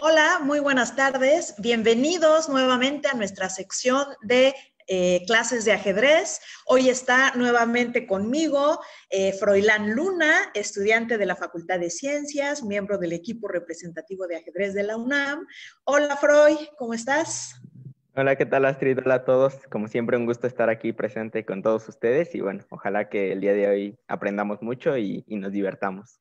Hola, muy buenas tardes. Bienvenidos nuevamente a nuestra sección de eh, clases de ajedrez. Hoy está nuevamente conmigo eh, Froilán Luna, estudiante de la Facultad de Ciencias, miembro del equipo representativo de ajedrez de la UNAM. Hola Freud, ¿cómo estás? Hola, ¿qué tal Astrid? Hola a todos. Como siempre, un gusto estar aquí presente con todos ustedes y bueno, ojalá que el día de hoy aprendamos mucho y nos divertamos.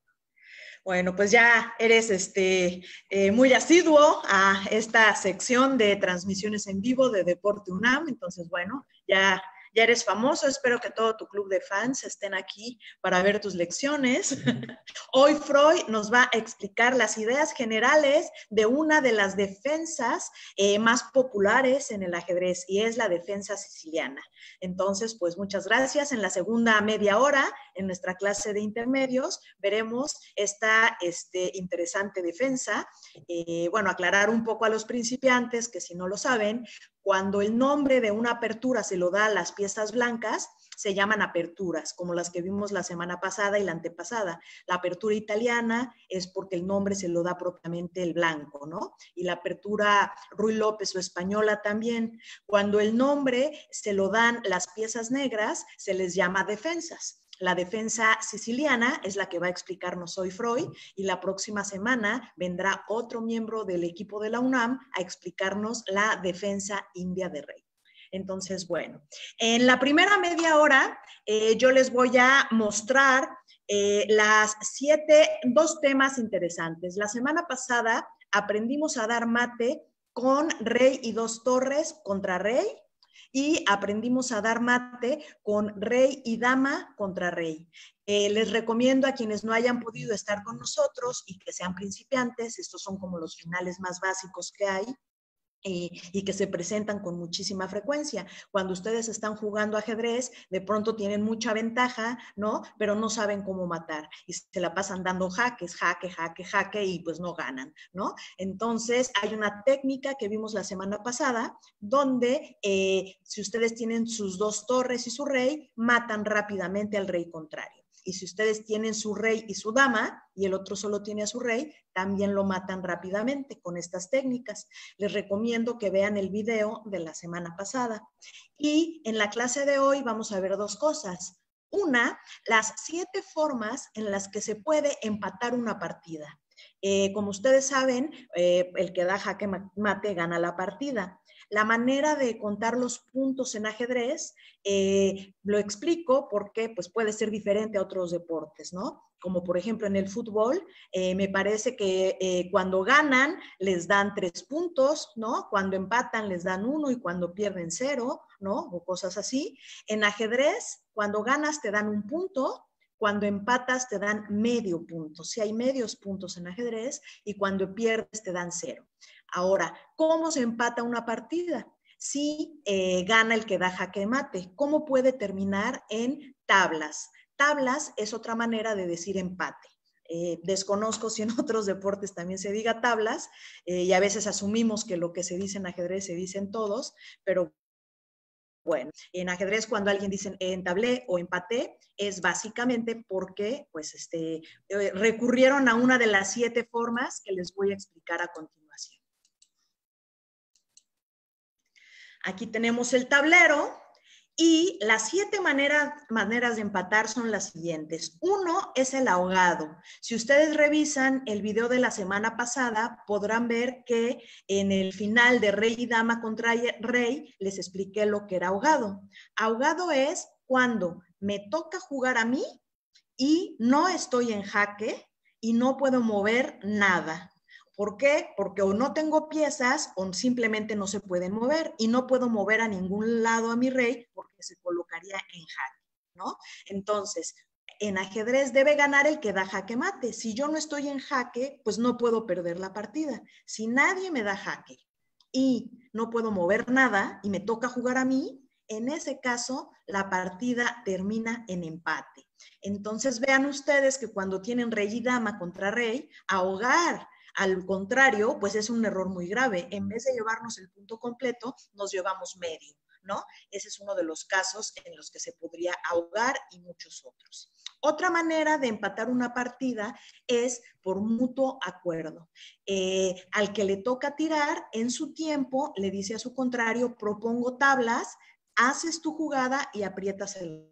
Bueno, pues ya eres este, eh, muy asiduo a esta sección de transmisiones en vivo de Deporte UNAM, entonces bueno, ya ya eres famoso, espero que todo tu club de fans estén aquí para ver tus lecciones. Hoy Freud nos va a explicar las ideas generales de una de las defensas eh, más populares en el ajedrez y es la defensa siciliana. Entonces, pues muchas gracias. En la segunda media hora, en nuestra clase de intermedios, veremos esta este, interesante defensa. Eh, bueno, aclarar un poco a los principiantes que si no lo saben, cuando el nombre de una apertura se lo da a las piezas blancas, se llaman aperturas, como las que vimos la semana pasada y la antepasada. La apertura italiana es porque el nombre se lo da propiamente el blanco, ¿no? Y la apertura Ruy López o española también. Cuando el nombre se lo dan las piezas negras, se les llama defensas. La defensa siciliana es la que va a explicarnos hoy Freud y la próxima semana vendrá otro miembro del equipo de la UNAM a explicarnos la defensa india de Rey. Entonces, bueno, en la primera media hora eh, yo les voy a mostrar eh, las siete, dos temas interesantes. La semana pasada aprendimos a dar mate con Rey y dos torres contra Rey y aprendimos a dar mate con rey y dama contra rey. Eh, les recomiendo a quienes no hayan podido estar con nosotros y que sean principiantes, estos son como los finales más básicos que hay, eh, y que se presentan con muchísima frecuencia. Cuando ustedes están jugando ajedrez, de pronto tienen mucha ventaja, ¿no? Pero no saben cómo matar y se la pasan dando jaques, jaque, jaque, jaque y pues no ganan, ¿no? Entonces hay una técnica que vimos la semana pasada donde eh, si ustedes tienen sus dos torres y su rey, matan rápidamente al rey contrario y si ustedes tienen su rey y su dama y el otro solo tiene a su rey, también lo matan rápidamente con estas técnicas. Les recomiendo que vean el video de la semana pasada. Y en la clase de hoy vamos a ver dos cosas. Una, las siete formas en las que se puede empatar una partida. Eh, como ustedes saben, eh, el que da jaque mate gana la partida. La manera de contar los puntos en ajedrez, eh, lo explico porque pues, puede ser diferente a otros deportes, ¿no? Como por ejemplo en el fútbol, eh, me parece que eh, cuando ganan les dan tres puntos, ¿no? Cuando empatan les dan uno y cuando pierden cero, ¿no? O cosas así. En ajedrez, cuando ganas te dan un punto, cuando empatas te dan medio punto, si hay medios puntos en ajedrez, y cuando pierdes te dan cero. Ahora, ¿cómo se empata una partida? Si eh, gana el que da jaque mate, ¿cómo puede terminar en tablas? Tablas es otra manera de decir empate. Eh, desconozco si en otros deportes también se diga tablas eh, y a veces asumimos que lo que se dice en ajedrez se dice en todos, pero bueno, en ajedrez cuando alguien dice entablé o empate, es básicamente porque pues este, recurrieron a una de las siete formas que les voy a explicar a continuación. Aquí tenemos el tablero y las siete maneras, maneras de empatar son las siguientes. Uno es el ahogado. Si ustedes revisan el video de la semana pasada, podrán ver que en el final de Rey y Dama contra Rey les expliqué lo que era ahogado. Ahogado es cuando me toca jugar a mí y no estoy en jaque y no puedo mover nada. ¿Por qué? Porque o no tengo piezas o simplemente no se pueden mover y no puedo mover a ningún lado a mi rey porque se colocaría en jaque, ¿no? Entonces, en ajedrez debe ganar el que da jaque mate. Si yo no estoy en jaque, pues no puedo perder la partida. Si nadie me da jaque y no puedo mover nada y me toca jugar a mí, en ese caso, la partida termina en empate. Entonces, vean ustedes que cuando tienen rey y dama contra rey, ahogar al contrario, pues es un error muy grave. En vez de llevarnos el punto completo, nos llevamos medio, ¿no? Ese es uno de los casos en los que se podría ahogar y muchos otros. Otra manera de empatar una partida es por mutuo acuerdo. Eh, al que le toca tirar, en su tiempo, le dice a su contrario, propongo tablas, haces tu jugada y aprietas el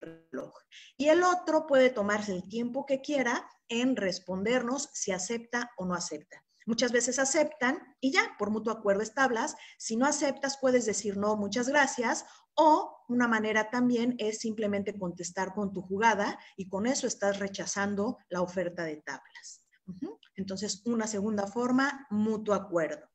reloj. Y el otro puede tomarse el tiempo que quiera en respondernos si acepta o no acepta. Muchas veces aceptan y ya, por mutuo acuerdo tablas. Si no aceptas, puedes decir no, muchas gracias. O una manera también es simplemente contestar con tu jugada y con eso estás rechazando la oferta de tablas. Entonces, una segunda forma, mutuo acuerdo.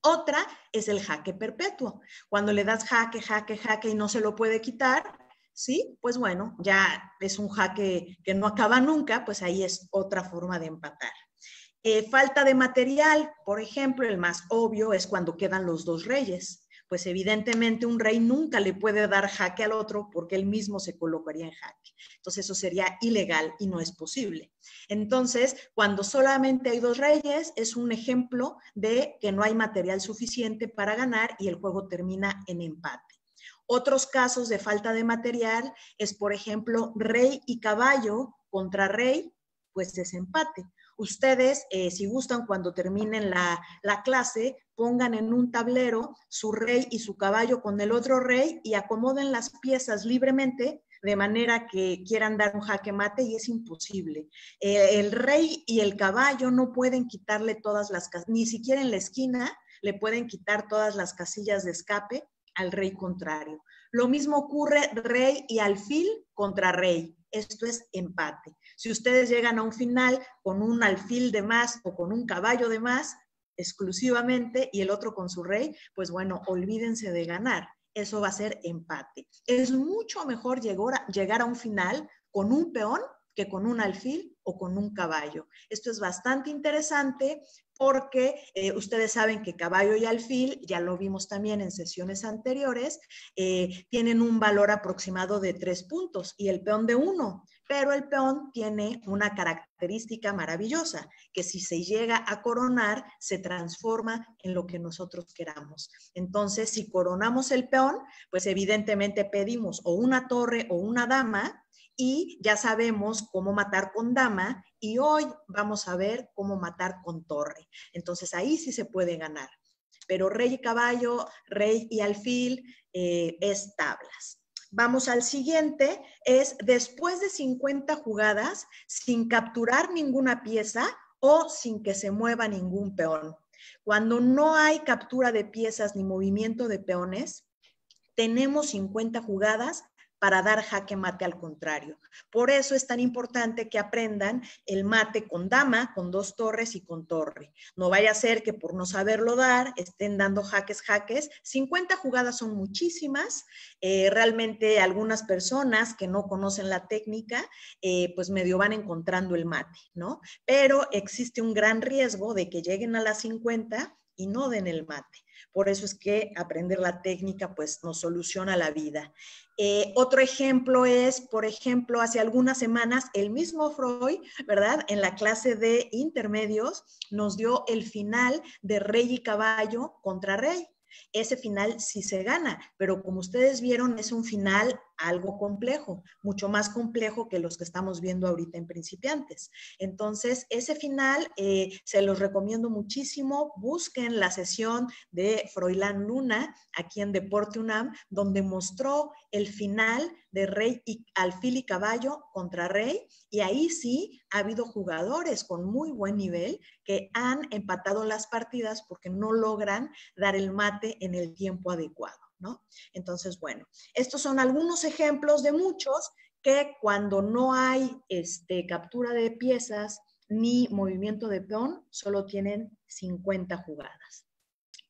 Otra es el jaque perpetuo. Cuando le das jaque, jaque, jaque y no se lo puede quitar, ¿sí? Pues bueno, ya es un jaque que no acaba nunca, pues ahí es otra forma de empatar. Eh, falta de material, por ejemplo, el más obvio es cuando quedan los dos reyes. Pues evidentemente un rey nunca le puede dar jaque al otro porque él mismo se colocaría en jaque. Entonces eso sería ilegal y no es posible. Entonces, cuando solamente hay dos reyes, es un ejemplo de que no hay material suficiente para ganar y el juego termina en empate. Otros casos de falta de material es, por ejemplo, rey y caballo contra rey, pues desempate. Ustedes, eh, si gustan, cuando terminen la, clase, pongan en un tablero su rey y su caballo con el otro rey y acomoden las piezas libremente de manera que quieran dar un jaque mate y es imposible. Eh, el rey y el caballo no pueden quitarle todas las, ni siquiera en la esquina le pueden quitar todas las casillas de escape al rey contrario. Lo mismo ocurre rey y alfil contra rey. Esto es empate. Si ustedes llegan a un final con un alfil de más o con un caballo de más exclusivamente y el otro con su rey, pues bueno, olvídense de ganar. Eso va a ser empate. Es mucho mejor llegar a un final con un peón que con un alfil o con un caballo. Esto es bastante interesante porque eh, ustedes saben que caballo y alfil, ya lo vimos también en sesiones anteriores, eh, tienen un valor aproximado de tres puntos y el peón de uno, pero el peón tiene una característica maravillosa, que si se llega a coronar, se transforma en lo que nosotros queramos. Entonces, si coronamos el peón, pues evidentemente pedimos o una torre o una dama, y ya sabemos cómo matar con dama y hoy vamos a ver cómo matar con torre. Entonces ahí sí se puede ganar, pero rey y caballo, rey y alfil eh, es tablas. Vamos al siguiente, es después de 50 jugadas, sin capturar ninguna pieza o sin que se mueva ningún peón. Cuando no hay captura de piezas ni movimiento de peones, tenemos 50 jugadas para dar jaque mate al contrario. Por eso es tan importante que aprendan el mate con dama, con dos torres y con torre. No vaya a ser que por no saberlo dar estén dando jaques, jaques. 50 jugadas son muchísimas. Eh, realmente algunas personas que no conocen la técnica, eh, pues medio van encontrando el mate, ¿no? Pero existe un gran riesgo de que lleguen a las 50 y no den el mate. Por eso es que aprender la técnica pues nos soluciona la vida. Eh, otro ejemplo es, por ejemplo, hace algunas semanas el mismo Freud, ¿verdad? En la clase de intermedios nos dio el final de Rey y Caballo contra Rey. Ese final sí se gana, pero como ustedes vieron es un final algo complejo, mucho más complejo que los que estamos viendo ahorita en principiantes. Entonces, ese final eh, se los recomiendo muchísimo. Busquen la sesión de Froilán Luna aquí en Deporte UNAM, donde mostró el final de Rey y Alfil y Caballo contra Rey. Y ahí sí ha habido jugadores con muy buen nivel que han empatado las partidas porque no logran dar el mate en el tiempo adecuado. Entonces, bueno, estos son algunos ejemplos de muchos que cuando no hay este, captura de piezas ni movimiento de peón, solo tienen 50 jugadas.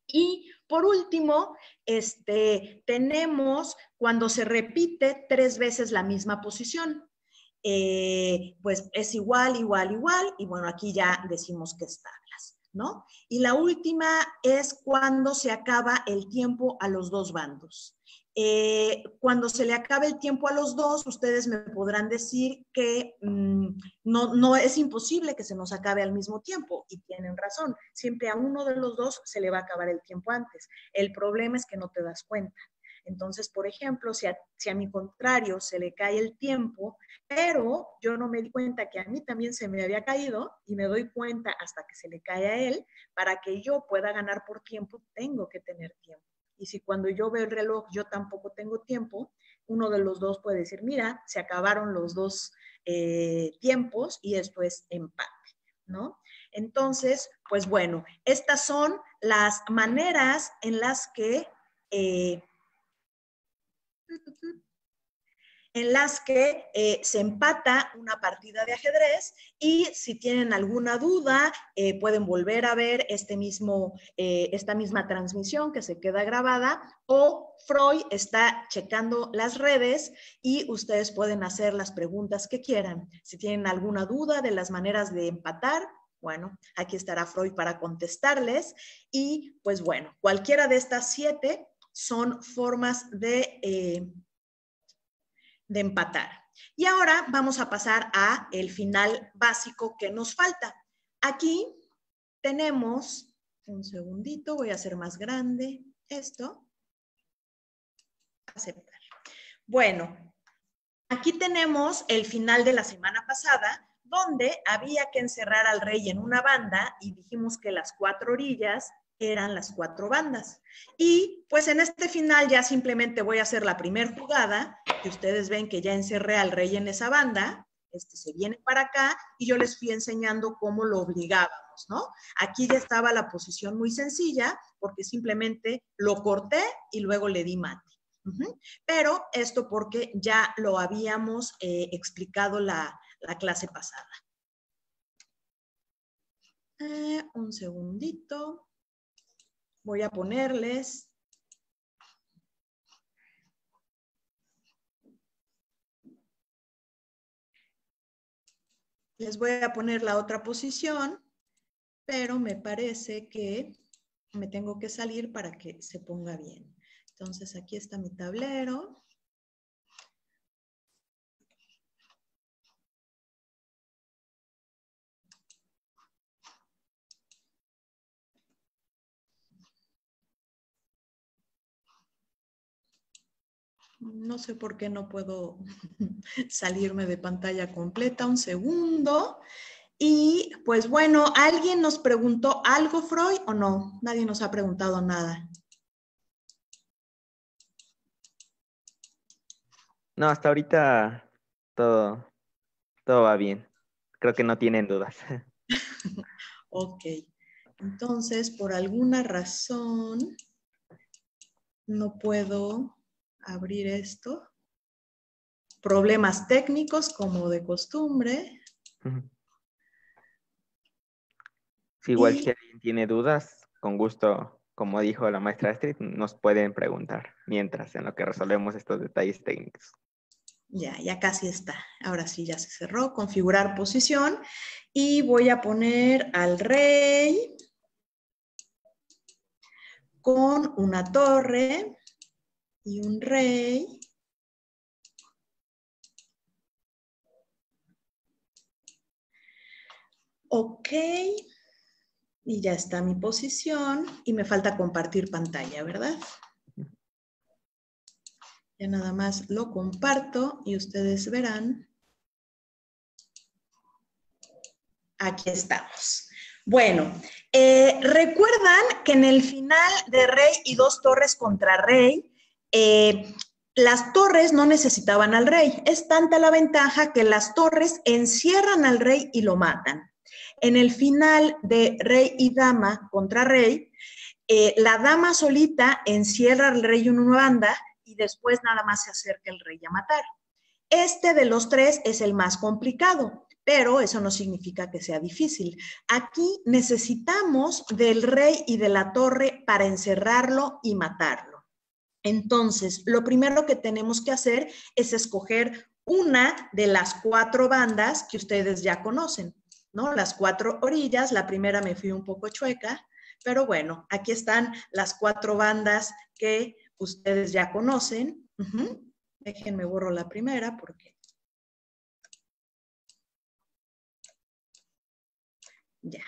Y por último, este, tenemos cuando se repite tres veces la misma posición. Eh, pues es igual, igual, igual, y bueno, aquí ya decimos que es tablas. Y la última es cuando se acaba el tiempo a los dos bandos. Eh, cuando se le acabe el tiempo a los dos, ustedes me podrán decir que mm, no, no es imposible que se nos acabe al mismo tiempo, y tienen razón, siempre a uno de los dos se le va a acabar el tiempo antes. El problema es que no te das cuenta. Entonces, por ejemplo, si a, mi contrario se le cae el tiempo, pero yo no me di cuenta que a mí también se me había caído y me doy cuenta hasta que se le cae a él, para que yo pueda ganar por tiempo, tengo que tener tiempo. Y si cuando yo veo el reloj yo tampoco tengo tiempo, uno de los dos puede decir, mira, se acabaron los dos eh, tiempos y esto es empate, ¿no? Entonces, pues bueno, estas son las maneras en las que eh, en las que eh, se empata una partida de ajedrez y si tienen alguna duda eh, pueden volver a ver este mismo, eh, esta misma transmisión que se queda grabada o Freud está checando las redes y ustedes pueden hacer las preguntas que quieran. Si tienen alguna duda de las maneras de empatar, bueno, aquí estará Freud para contestarles y pues bueno, cualquiera de estas siete son formas de, eh, de empatar. Y ahora vamos a pasar a el final básico que nos falta. Aquí tenemos, un segundito, voy a hacer más grande esto. Aceptar. Bueno, aquí tenemos el final de la semana pasada, donde había que encerrar al rey en una banda y dijimos que las cuatro orillas eran las cuatro bandas. Y pues en este final ya simplemente voy a hacer la primera jugada, que ustedes ven que ya encerré al rey en esa banda, este se viene para acá y yo les fui enseñando cómo lo obligábamos, ¿no? Aquí ya estaba la posición muy sencilla porque simplemente lo corté y luego le di mate. Pero esto porque ya lo habíamos eh, explicado la, clase pasada. Eh, un segundito voy a ponerles Les voy a poner la otra posición, pero me parece que me tengo que salir para que se ponga bien. Entonces aquí está mi tablero. No sé por qué no puedo salirme de pantalla completa. Un segundo. Y pues bueno, ¿alguien nos preguntó algo, Freud, o no? Nadie nos ha preguntado nada. No, hasta ahorita todo, todo va bien. Creo que no tienen dudas. ok. Entonces, por alguna razón, no puedo abrir esto. Problemas técnicos como de costumbre. Si igual alguien tiene dudas, con gusto, como dijo la maestra Street, nos pueden preguntar mientras en lo que resolvemos estos detalles técnicos. Ya, ya casi está. Ahora sí, ya se cerró. Configurar posición. Y voy a poner al rey con una torre y un rey. Ok. Y ya está mi posición y me falta compartir pantalla, ¿verdad? Ya nada más lo comparto y ustedes verán. Aquí estamos. Bueno, eh, recuerdan que en el final de Rey y dos torres contra Rey, eh, las torres no necesitaban al rey. Es tanta la ventaja que las torres encierran al rey y lo matan. En el final de Rey y Dama contra Rey, eh, la dama solita encierra al rey en una banda y después nada más se acerca el rey a matar. Este de los tres es el más complicado, pero eso no significa que sea difícil. Aquí necesitamos del rey y de la torre para encerrarlo y matarlo. Entonces, lo primero que tenemos que hacer es escoger una de las cuatro bandas que ustedes ya conocen, ¿no? Las cuatro orillas, la primera me fui un poco chueca, pero bueno, aquí están las cuatro bandas que ustedes ya conocen. Déjenme borro la primera porque... Ya.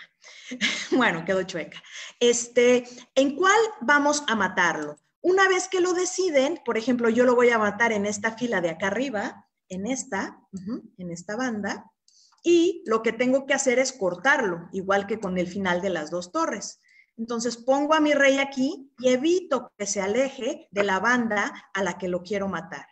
Bueno, quedó chueca. Este, ¿en cuál vamos a matarlo? Una vez que lo deciden, por ejemplo, yo lo voy a matar en esta fila de acá arriba, en esta, en esta banda, y lo que tengo que hacer es cortarlo, igual que con el final de las dos torres. Entonces pongo a mi rey aquí y evito que se aleje de la banda a la que lo quiero matar.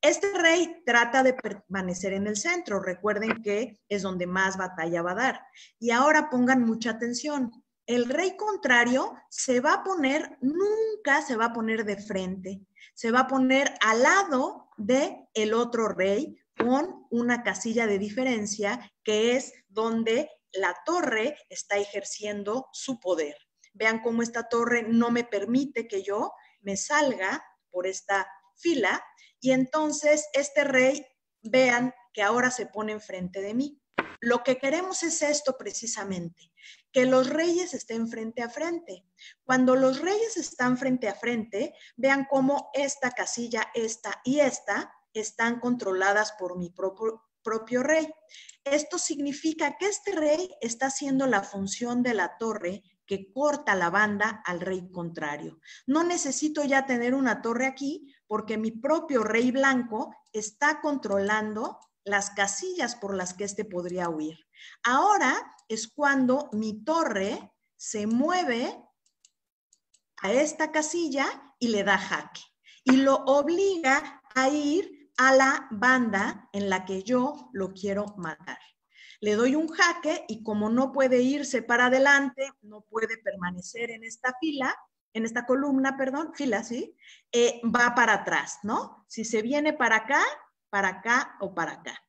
Este rey trata de permanecer en el centro, recuerden que es donde más batalla va a dar. Y ahora pongan mucha atención el rey contrario se va a poner, nunca se va a poner de frente, se va a poner al lado de el otro rey con una casilla de diferencia que es donde la torre está ejerciendo su poder. Vean cómo esta torre no me permite que yo me salga por esta fila y entonces este rey, vean que ahora se pone enfrente de mí. Lo que queremos es esto precisamente, los reyes estén frente a frente. Cuando los reyes están frente a frente, vean cómo esta casilla, esta y esta están controladas por mi propio, propio rey. Esto significa que este rey está haciendo la función de la torre que corta la banda al rey contrario. No necesito ya tener una torre aquí porque mi propio rey blanco está controlando las casillas por las que éste podría huir. Ahora es cuando mi torre se mueve a esta casilla y le da jaque y lo obliga a ir a la banda en la que yo lo quiero matar. Le doy un jaque y como no puede irse para adelante, no puede permanecer en esta fila, en esta columna, perdón, fila, ¿sí? Eh, va para atrás, ¿no? Si se viene para acá, para acá o para acá.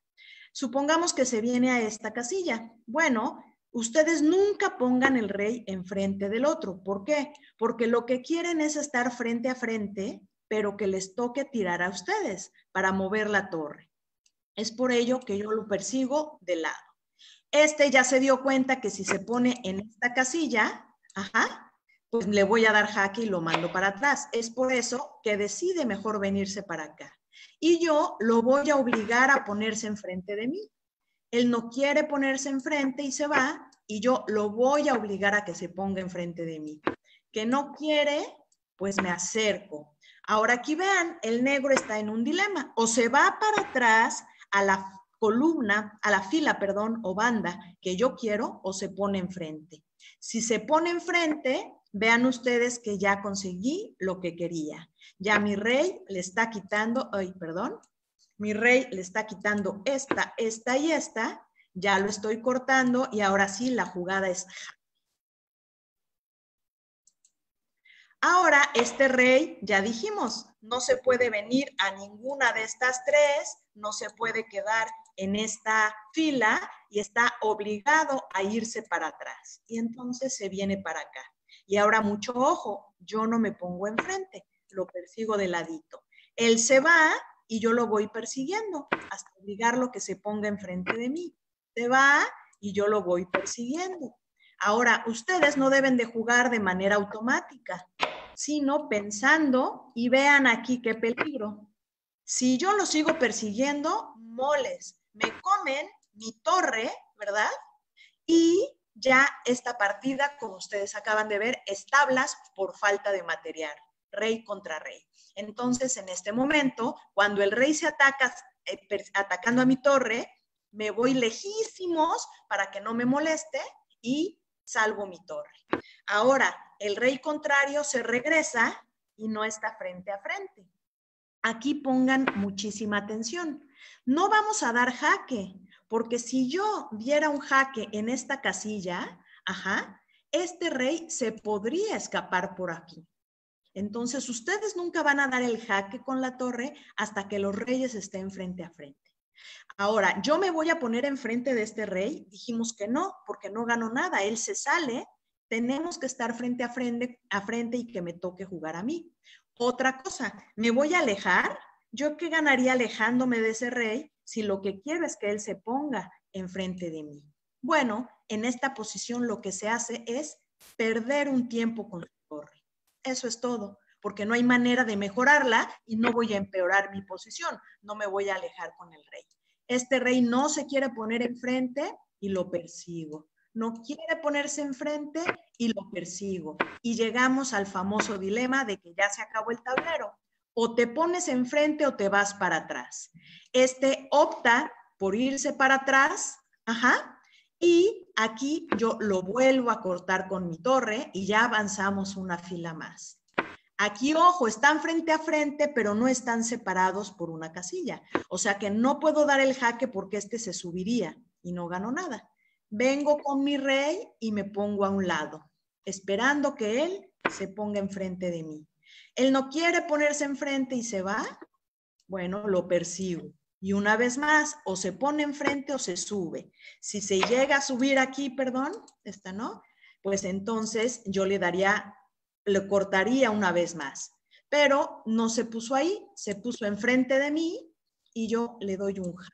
Supongamos que se viene a esta casilla. Bueno, ustedes nunca pongan el rey enfrente del otro. ¿Por qué? Porque lo que quieren es estar frente a frente, pero que les toque tirar a ustedes para mover la torre. Es por ello que yo lo persigo de lado. Este ya se dio cuenta que si se pone en esta casilla, ajá, pues le voy a dar jaque y lo mando para atrás. Es por eso que decide mejor venirse para acá y yo lo voy a obligar a ponerse enfrente de mí. Él no quiere ponerse enfrente y se va y yo lo voy a obligar a que se ponga enfrente de mí. Que no quiere, pues me acerco. Ahora aquí vean, el negro está en un dilema. O se va para atrás a la columna, a la fila, perdón, o banda que yo quiero, o se pone enfrente. Si se pone enfrente, vean ustedes que ya conseguí lo que quería. Ya mi rey le está quitando, ay, perdón, mi rey le está quitando esta, esta y esta, ya lo estoy cortando y ahora sí la jugada es Ahora, este rey, ya dijimos, no se puede venir a ninguna de estas tres, no se puede quedar en esta fila y está obligado a irse para atrás. Y entonces se viene para acá. Y ahora mucho ojo, yo no me pongo enfrente, lo persigo de ladito. Él se va y yo lo voy persiguiendo hasta obligarlo que se ponga enfrente de mí. Se va y yo lo voy persiguiendo. Ahora, ustedes no deben de jugar de manera automática, sino pensando y vean aquí qué peligro. Si yo lo sigo persiguiendo, moles, me comen mi torre, ¿verdad? Y ya esta partida, como ustedes acaban de ver, tablas por falta de material rey contra rey. Entonces, en este momento, cuando el rey se ataca eh, atacando a mi torre, me voy lejísimos para que no me moleste y salvo mi torre. Ahora, el rey contrario se regresa y no está frente a frente. Aquí pongan muchísima atención. No vamos a dar jaque, porque si yo diera un jaque en esta casilla, ajá, este rey se podría escapar por aquí. Entonces, ustedes nunca van a dar el jaque con la torre hasta que los reyes estén frente a frente. Ahora, yo me voy a poner enfrente de este rey. Dijimos que no, porque no ganó nada. Él se sale. Tenemos que estar frente a frente, y que me toque jugar a mí. Otra cosa, me voy a alejar. ¿Yo qué ganaría alejándome de ese rey si lo que quiero es que él se ponga enfrente de mí? Bueno, en esta posición lo que se hace es perder un tiempo con eso es todo, porque no hay manera de mejorarla y no voy a empeorar mi posición, no me voy a alejar con el rey. Este rey no se quiere poner enfrente y lo persigo. No quiere ponerse enfrente y lo persigo. Y llegamos al famoso dilema de que ya se acabó el tablero. O te pones enfrente o te vas para atrás. Este opta por irse para atrás, ajá, y aquí yo lo vuelvo a cortar con mi torre y ya avanzamos una fila más. Aquí, ojo, están frente a frente, pero no están separados por una casilla. O sea que no puedo dar el jaque porque este se subiría y no gano nada. Vengo con mi rey y me pongo a un lado, esperando que él se ponga enfrente de mí. Él no quiere ponerse enfrente y se va. Bueno, lo percibo. Y una vez más, o se pone enfrente o se sube. Si se llega a subir aquí, perdón, esta no, pues entonces yo le daría, le cortaría una vez más. Pero no se puso ahí, se puso enfrente de mí y yo le doy un ja.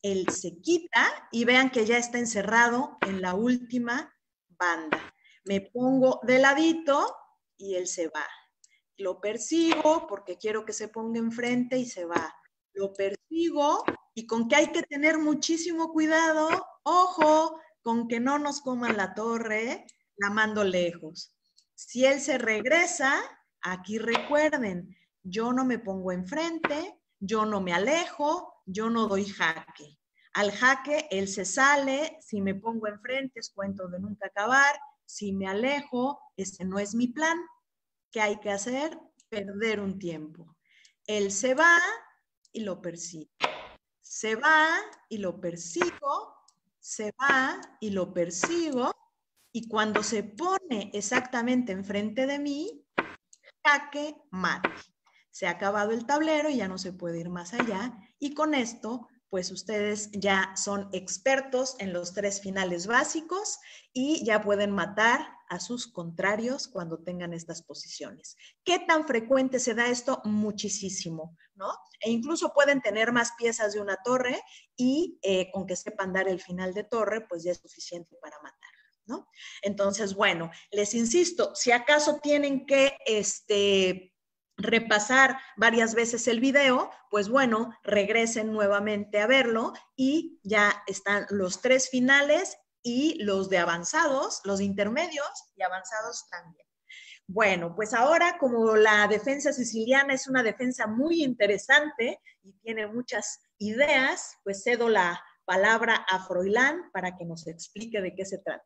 Él se quita y vean que ya está encerrado en la última banda. Me pongo de ladito y él se va. Lo persigo porque quiero que se ponga enfrente y se va lo persigo y con que hay que tener muchísimo cuidado, ojo, con que no nos coman la torre, la mando lejos. Si él se regresa, aquí recuerden, yo no me pongo enfrente, yo no me alejo, yo no doy jaque. Al jaque él se sale, si me pongo enfrente es cuento de nunca acabar, si me alejo, ese no es mi plan. ¿Qué hay que hacer? Perder un tiempo. Él se va, y lo persigo. Se va y lo persigo, se va y lo persigo, y cuando se pone exactamente enfrente de mí, jaque mate. Se ha acabado el tablero y ya no se puede ir más allá, y con esto pues ustedes ya son expertos en los tres finales básicos y ya pueden matar a sus contrarios cuando tengan estas posiciones. ¿Qué tan frecuente se da esto? Muchísimo. ¿no? E incluso pueden tener más piezas de una torre y eh, con que sepan dar el final de torre, pues ya es suficiente para matar. ¿No? Entonces, bueno, les insisto, si acaso tienen que este, repasar varias veces el video, pues bueno, regresen nuevamente a verlo y ya están los tres finales y los de avanzados, los intermedios y avanzados también. Bueno, pues ahora como la defensa siciliana es una defensa muy interesante y tiene muchas ideas, pues cedo la palabra a Froilán para que nos explique de qué se trata.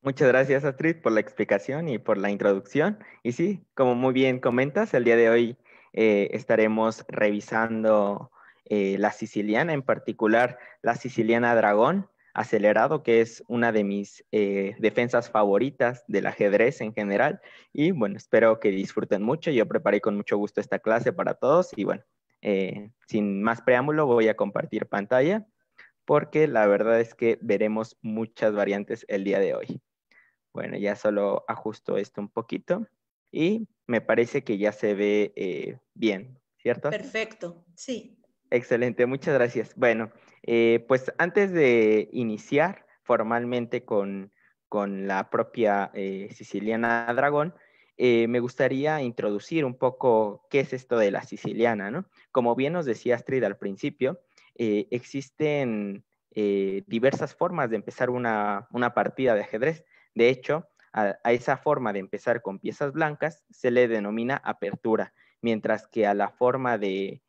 Muchas gracias, Astrid, por la explicación y por la introducción. Y sí, como muy bien comentas, el día de hoy eh, estaremos revisando eh, la siciliana, en particular la siciliana dragón, acelerado, que es una de mis eh, defensas favoritas del ajedrez en general. Y bueno, espero que disfruten mucho. Yo preparé con mucho gusto esta clase para todos y bueno, eh, sin más preámbulo voy a compartir pantalla porque la verdad es que veremos muchas variantes el día de hoy. Bueno, ya solo ajusto esto un poquito y me parece que ya se ve eh, bien, ¿cierto? Perfecto, sí. Excelente, muchas gracias. Bueno, eh, pues antes de iniciar formalmente con, la propia eh, siciliana dragón, eh, me gustaría introducir un poco qué es esto de la siciliana, ¿no? Como bien nos decía Astrid al principio, existen diversas formas de empezar una, partida de ajedrez. De hecho, a, esa forma de empezar con piezas blancas se le denomina apertura, mientras que a la forma de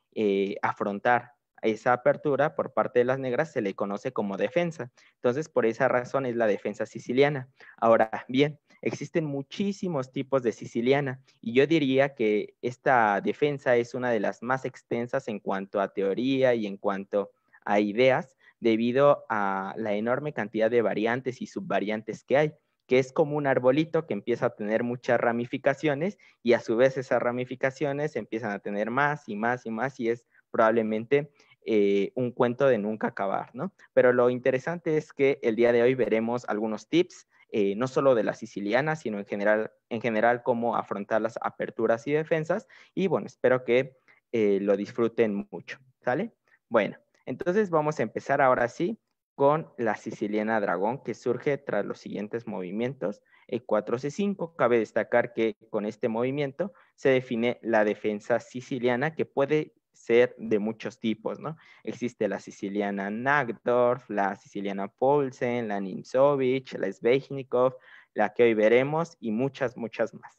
afrontar esa apertura por parte de las negras se le conoce como defensa. Entonces, por esa razón es la defensa siciliana. Ahora bien, existen muchísimos tipos de siciliana y yo diría que esta defensa es una de las más extensas en cuanto a teoría y en cuanto a ideas debido a la enorme cantidad de variantes y subvariantes que hay que es como un arbolito que empieza a tener muchas ramificaciones y a su vez esas ramificaciones empiezan a tener más y más y más y es probablemente eh, un cuento de nunca acabar, ¿no? Pero lo interesante es que el día de hoy veremos algunos tips, eh, no solo de la siciliana, sino en general, en general cómo afrontar las aperturas y defensas. Y bueno, espero que eh, lo disfruten mucho, ¿sale? Bueno, entonces vamos a empezar ahora sí con la siciliana dragón que surge tras los siguientes movimientos. E4, C5, cabe destacar que con este movimiento se define la defensa siciliana que puede ser de muchos tipos, ¿no? Existe la siciliana Nagdorf, la siciliana Paulsen, la Nimzovich, la Svechnikov, la que hoy veremos y muchas, muchas más.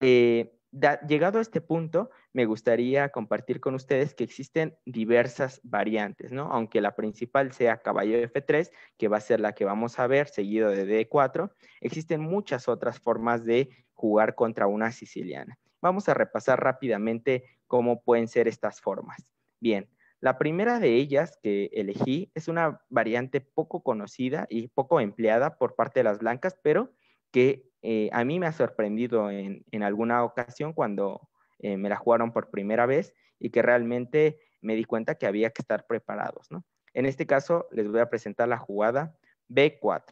Eh, llegado a este punto, me gustaría compartir con ustedes que existen diversas variantes, ¿no? Aunque la principal sea caballo F3, que va a ser la que vamos a ver, seguido de D4, existen muchas otras formas de jugar contra una siciliana. Vamos a repasar rápidamente cómo pueden ser estas formas. Bien, la primera de ellas que elegí es una variante poco conocida y poco empleada por parte de las blancas, pero que eh, a mí me ha sorprendido en, alguna ocasión cuando eh, me la jugaron por primera vez y que realmente me di cuenta que había que estar preparados. En este caso les voy a presentar la jugada B4.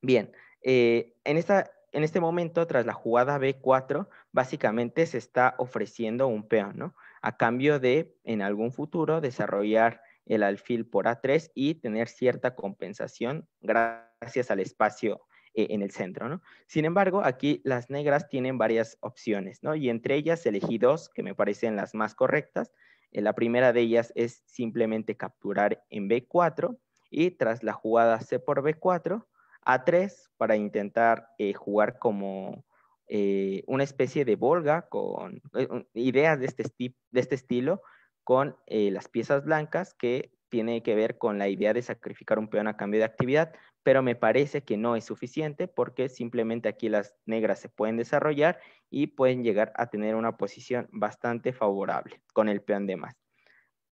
Bien, eh, en esta en este momento, tras la jugada B4, básicamente se está ofreciendo un peón, ¿no? A cambio de, en algún futuro, desarrollar el alfil por A3 y tener cierta compensación gracias al espacio eh, en el centro, ¿no? Sin embargo, aquí las negras tienen varias opciones, ¿no? Y entre ellas elegí dos que me parecen las más correctas. Eh, la primera de ellas es simplemente capturar en B4 y tras la jugada C por B4, a3 para intentar eh, jugar como eh, una especie de Volga con eh, ideas de este, de este estilo con las piezas blancas que tiene que ver con la idea de sacrificar un peón a cambio de actividad, pero me parece que no es suficiente porque simplemente aquí las negras se pueden desarrollar y pueden llegar a tener una posición bastante favorable con el peón de más.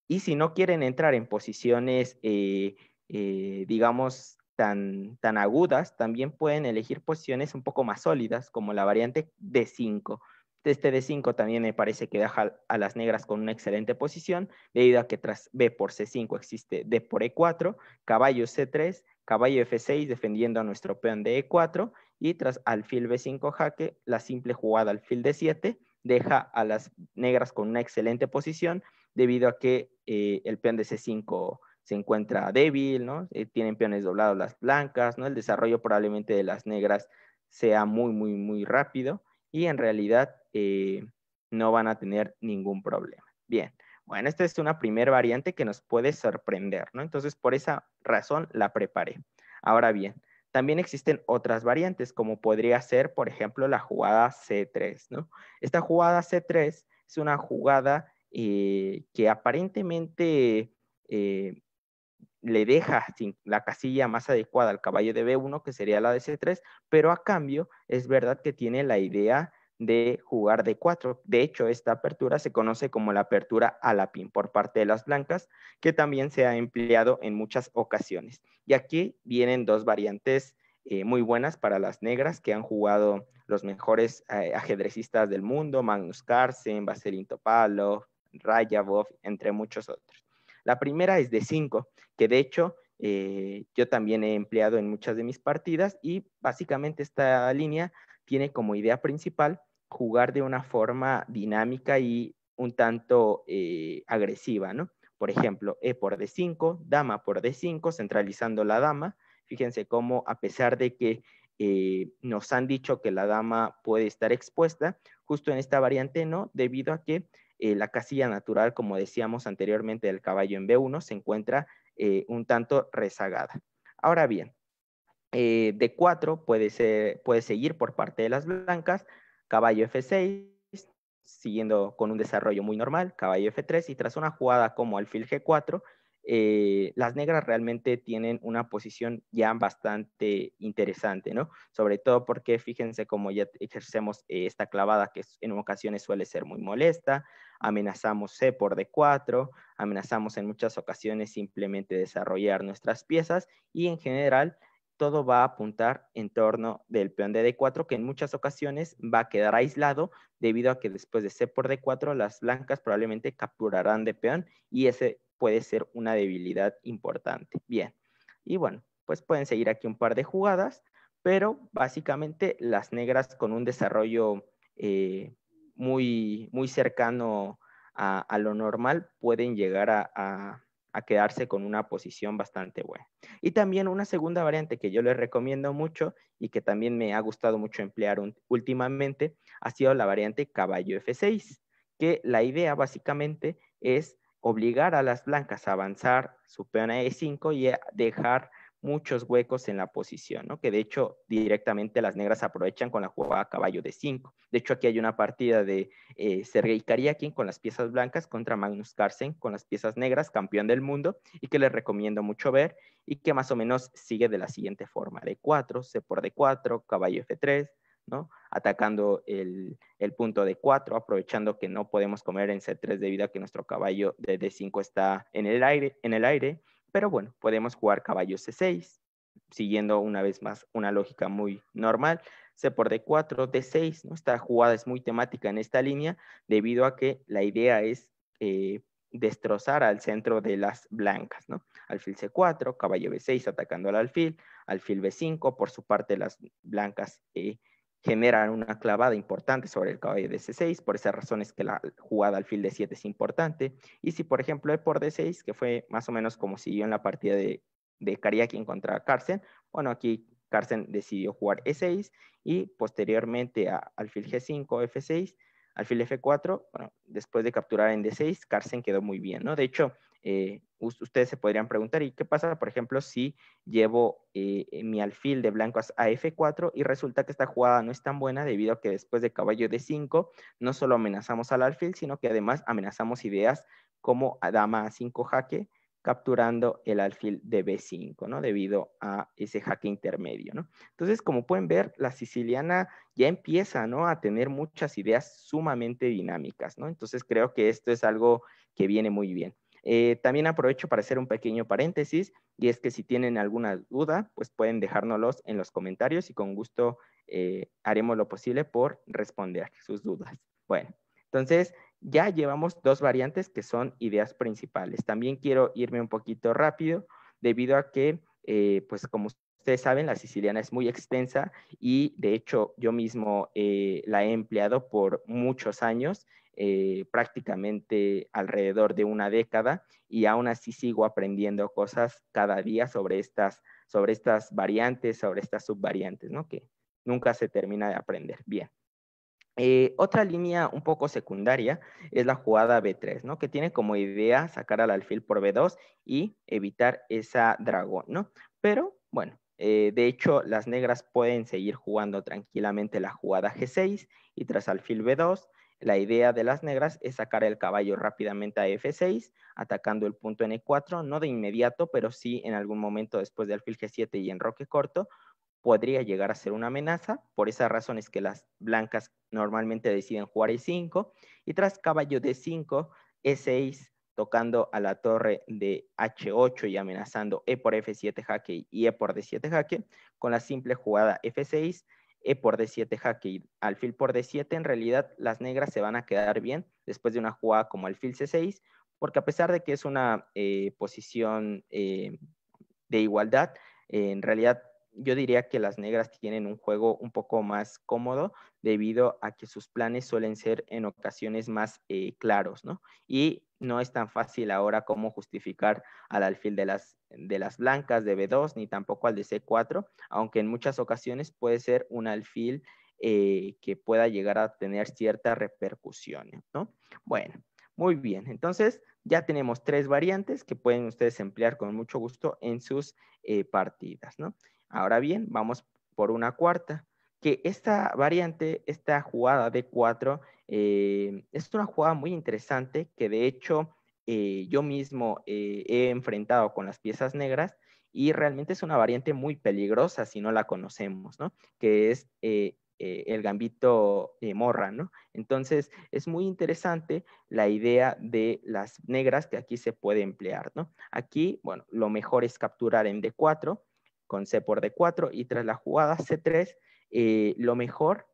Y si no quieren entrar en posiciones, digamos, tan, agudas, también pueden elegir posiciones un poco más sólidas, como la variante D5. Este D5 también me parece que deja a las negras con una excelente posición, debido a que tras B por C5 existe D por E4, caballo C3, caballo F6 defendiendo a nuestro peón de E4, y tras alfil B5 jaque, la simple jugada alfil D7 deja a las negras con una excelente posición, debido a que eh, el peón de C5 se encuentra débil, ¿no? Eh, tienen peones doblados las blancas, ¿no? El desarrollo probablemente de las negras sea muy, muy, muy rápido y en realidad eh, no van a tener ningún problema. Bien, bueno, esta es una primera variante que nos puede sorprender, ¿no? Entonces, por esa razón la preparé. Ahora bien, también existen otras variantes, como podría ser, por ejemplo, la jugada C3, ¿no? Esta jugada C3 es una jugada eh, que aparentemente le deja la casilla más adecuada al caballo de B1, que sería la de C3, pero a cambio es verdad que tiene la idea de jugar d 4. De hecho, esta apertura se conoce como la apertura a la pin por parte de las blancas, que también se ha empleado en muchas ocasiones. Y aquí vienen dos variantes eh, muy buenas para las negras que han jugado los mejores eh, ajedrecistas del mundo, Magnus Carlsen, Vaselin Topalov, Rayabov, entre muchos otros. La primera es de 5, que de hecho eh, yo también he empleado en muchas de mis partidas y básicamente esta línea tiene como idea principal jugar de una forma dinámica y un tanto eh, agresiva, ¿no? Por ejemplo, E por D5, dama por D5, centralizando la dama. Fíjense cómo a pesar de que eh, nos han dicho que la dama puede estar expuesta, justo en esta variante no, debido a que eh, la casilla natural, como decíamos anteriormente, del caballo en B1 se encuentra eh, un tanto rezagada. Ahora bien, eh, D4 puede, puede seguir por parte de las blancas, caballo F6, siguiendo con un desarrollo muy normal, caballo F3, y tras una jugada como alfil G4, eh, las negras realmente tienen una posición ya bastante interesante, ¿no? Sobre todo porque fíjense cómo ya ejercemos eh, esta clavada que en ocasiones suele ser muy molesta, amenazamos C por D4, amenazamos en muchas ocasiones simplemente desarrollar nuestras piezas y en general todo va a apuntar en torno del peón de D4, que en muchas ocasiones va a quedar aislado debido a que después de C por D4, las blancas probablemente capturarán de peón y ese puede ser una debilidad importante. Bien, y bueno, pues pueden seguir aquí un par de jugadas, pero básicamente las negras con un desarrollo eh, muy, muy cercano a, lo normal pueden llegar a, quedarse con una posición bastante buena. Y también una segunda variante que yo les recomiendo mucho y que también me ha gustado mucho emplear últimamente ha sido la variante caballo F6, que la idea básicamente es obligar a las blancas a avanzar su e a E5 y dejar muchos huecos en la posición, que de hecho directamente las negras aprovechan con la jugada caballo de 5. De hecho aquí hay una partida de eh, Sergei Kariakin con las piezas blancas contra Magnus Carlsen con las piezas negras, campeón del mundo, y que les recomiendo mucho ver y que más o menos sigue de la siguiente forma, de 4 C por D4, caballo F3, atacando el, punto de 4, aprovechando que no podemos comer en C3 debido a que nuestro caballo de D5 está en el aire, en el aire pero bueno, podemos jugar caballo C6, siguiendo una vez más una lógica muy normal, C por D4, D6, ¿no? esta jugada es muy temática en esta línea debido a que la idea es eh, destrozar al centro de las blancas, ¿no? Alfil C4, caballo B6 atacando al alfil, alfil B5, por su parte las blancas eh, generan una clavada importante sobre el caballo de C6, por esas razones que la jugada al alfil de 7 es importante. Y si, por ejemplo, el por D6, que fue más o menos como siguió en la partida de, de contra Carsen, bueno, aquí Carson decidió jugar E6 y posteriormente al alfil G5, F6, alfil F4, bueno, después de capturar en D6, Carson quedó muy bien, ¿no? De hecho, eh, ustedes se podrían preguntar, ¿y qué pasa, por ejemplo, si llevo eh, eh, mi alfil de blanco a F4 y resulta que esta jugada no es tan buena debido a que después de caballo D5 no solo amenazamos al alfil, sino que además amenazamos ideas como dama A5 jaque, capturando el alfil de B5, ¿no? Debido a ese jaque intermedio, ¿no? Entonces, como pueden ver, la siciliana ya empieza, ¿no? A tener muchas ideas sumamente dinámicas, ¿no? Entonces, creo que esto es algo que viene muy bien. Eh, también aprovecho para hacer un pequeño paréntesis y es que si tienen alguna duda, pues pueden dejárnoslos en los comentarios y con gusto eh, haremos lo posible por responder sus dudas. Bueno, entonces ya llevamos dos variantes que son ideas principales. También quiero irme un poquito rápido debido a que, eh, pues como ustedes saben, la siciliana es muy extensa y de hecho yo mismo la he empleado por muchos años eh, prácticamente alrededor de una década y aún así sigo aprendiendo cosas cada día sobre estas, sobre estas variantes, sobre estas subvariantes, ¿no? que nunca se termina de aprender. Bien. Eh, otra línea un poco secundaria es la jugada B3, ¿no? que tiene como idea sacar al alfil por B2 y evitar esa dragón, ¿no? Pero bueno, eh, de hecho, las negras pueden seguir jugando tranquilamente la jugada G6 y tras alfil B2 la idea de las negras es sacar el caballo rápidamente a F6, atacando el punto en 4 no de inmediato, pero sí en algún momento después de alfil G7 y en roque corto, podría llegar a ser una amenaza. Por esa razón es que las blancas normalmente deciden jugar E5, y tras caballo D5, E6, tocando a la torre de H8 y amenazando E por F7 jaque y E por D7 jaque, con la simple jugada F6, e por D7 jaque alfil por D7, en realidad las negras se van a quedar bien después de una jugada como alfil C6, porque a pesar de que es una eh, posición eh, de igualdad, en realidad yo diría que las negras tienen un juego un poco más cómodo debido a que sus planes suelen ser en ocasiones más eh, claros, ¿no? Y no es tan fácil ahora cómo justificar al alfil de las, blancas de B2 ni tampoco al de C4, aunque en muchas ocasiones puede ser un alfil eh, que pueda llegar a tener cierta repercusión. Bueno, muy bien, entonces ya tenemos tres variantes que pueden ustedes emplear con mucho gusto en sus eh, partidas, Ahora bien, vamos por una cuarta, que esta variante, esta jugada de 4 eh, es una jugada muy interesante que de hecho eh, yo mismo eh, he enfrentado con las piezas negras y realmente es una variante muy peligrosa si no la conocemos, ¿no? Que es el gambito morra, ¿no? Entonces es muy interesante la idea de las negras que aquí se puede emplear, ¿no? Aquí, bueno, lo mejor es capturar en D4 con C por D4 y tras la jugada C3, lo mejor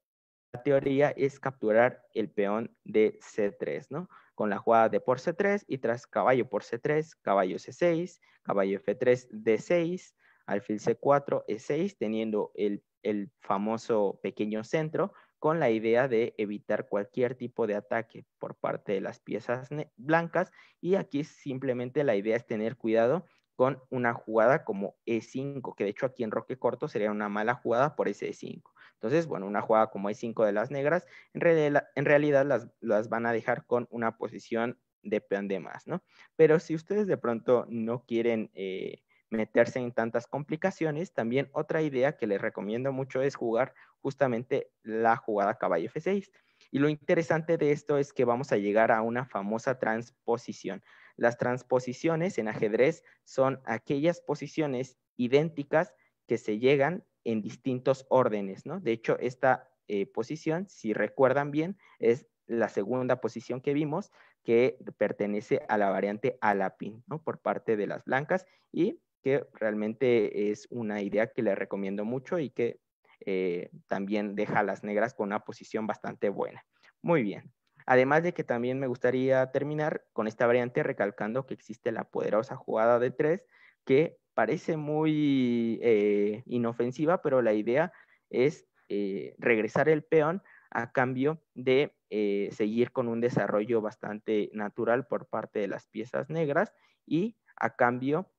teoría es capturar el peón de C3, ¿no? Con la jugada de por C3 y tras caballo por C3, caballo C6, caballo F3, D6, alfil C4, E6, teniendo el, el famoso pequeño centro con la idea de evitar cualquier tipo de ataque por parte de las piezas blancas y aquí simplemente la idea es tener cuidado con una jugada como E5, que de hecho aquí en Roque Corto sería una mala jugada por ese E5. Entonces, bueno, una jugada como hay cinco de las negras, en, realidad, en realidad las, van a dejar con una posición de peón de más, ¿no? Pero si ustedes de pronto no quieren eh, meterse en tantas complicaciones, también otra idea que les recomiendo mucho es jugar justamente la jugada caballo F6. Y lo interesante de esto es que vamos a llegar a una famosa transposición. Las transposiciones en ajedrez son aquellas posiciones idénticas que se llegan en distintos órdenes, ¿no? De hecho, esta eh, posición, si recuerdan bien, es la segunda posición que vimos que pertenece a la variante Alapin, ¿no? Por parte de las blancas y que realmente es una idea que le recomiendo mucho y que eh, también deja a las negras con una posición bastante buena. Muy bien. Además de que también me gustaría terminar con esta variante recalcando que existe la poderosa jugada de tres que parece muy eh, inofensiva, pero la idea es eh, regresar el peón a cambio de eh, seguir con un desarrollo bastante natural por parte de las piezas negras y a cambio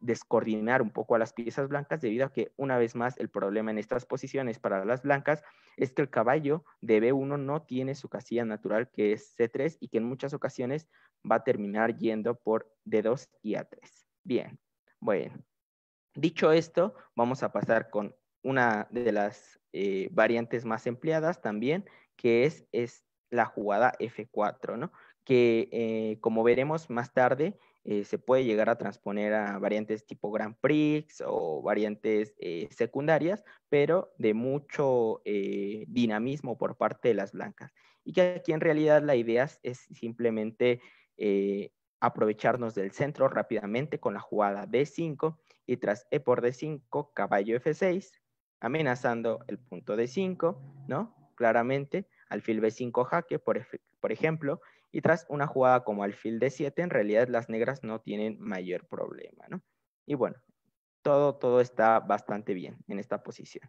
descoordinar un poco a las piezas blancas debido a que una vez más el problema en estas posiciones para las blancas es que el caballo de B1 no tiene su casilla natural que es C3 y que en muchas ocasiones va a terminar yendo por D2 y A3. Bien, bueno, dicho esto, vamos a pasar con una de las eh, variantes más empleadas también, que es, es la jugada F4, ¿no? Que eh, como veremos más tarde, eh, se puede llegar a transponer a variantes tipo Grand Prix o variantes secundarias, pero de mucho dinamismo por parte de las blancas. Y que aquí en realidad la idea es simplemente aprovecharnos del centro rápidamente con la jugada D5 y tras E por D5, caballo F6, amenazando el punto D5, ¿no? Claramente, alfil B5 jaque, por, ejemplo, y tras una jugada como alfil D7, en realidad las negras no tienen mayor problema, ¿no? Y bueno, todo, todo está bastante bien en esta posición.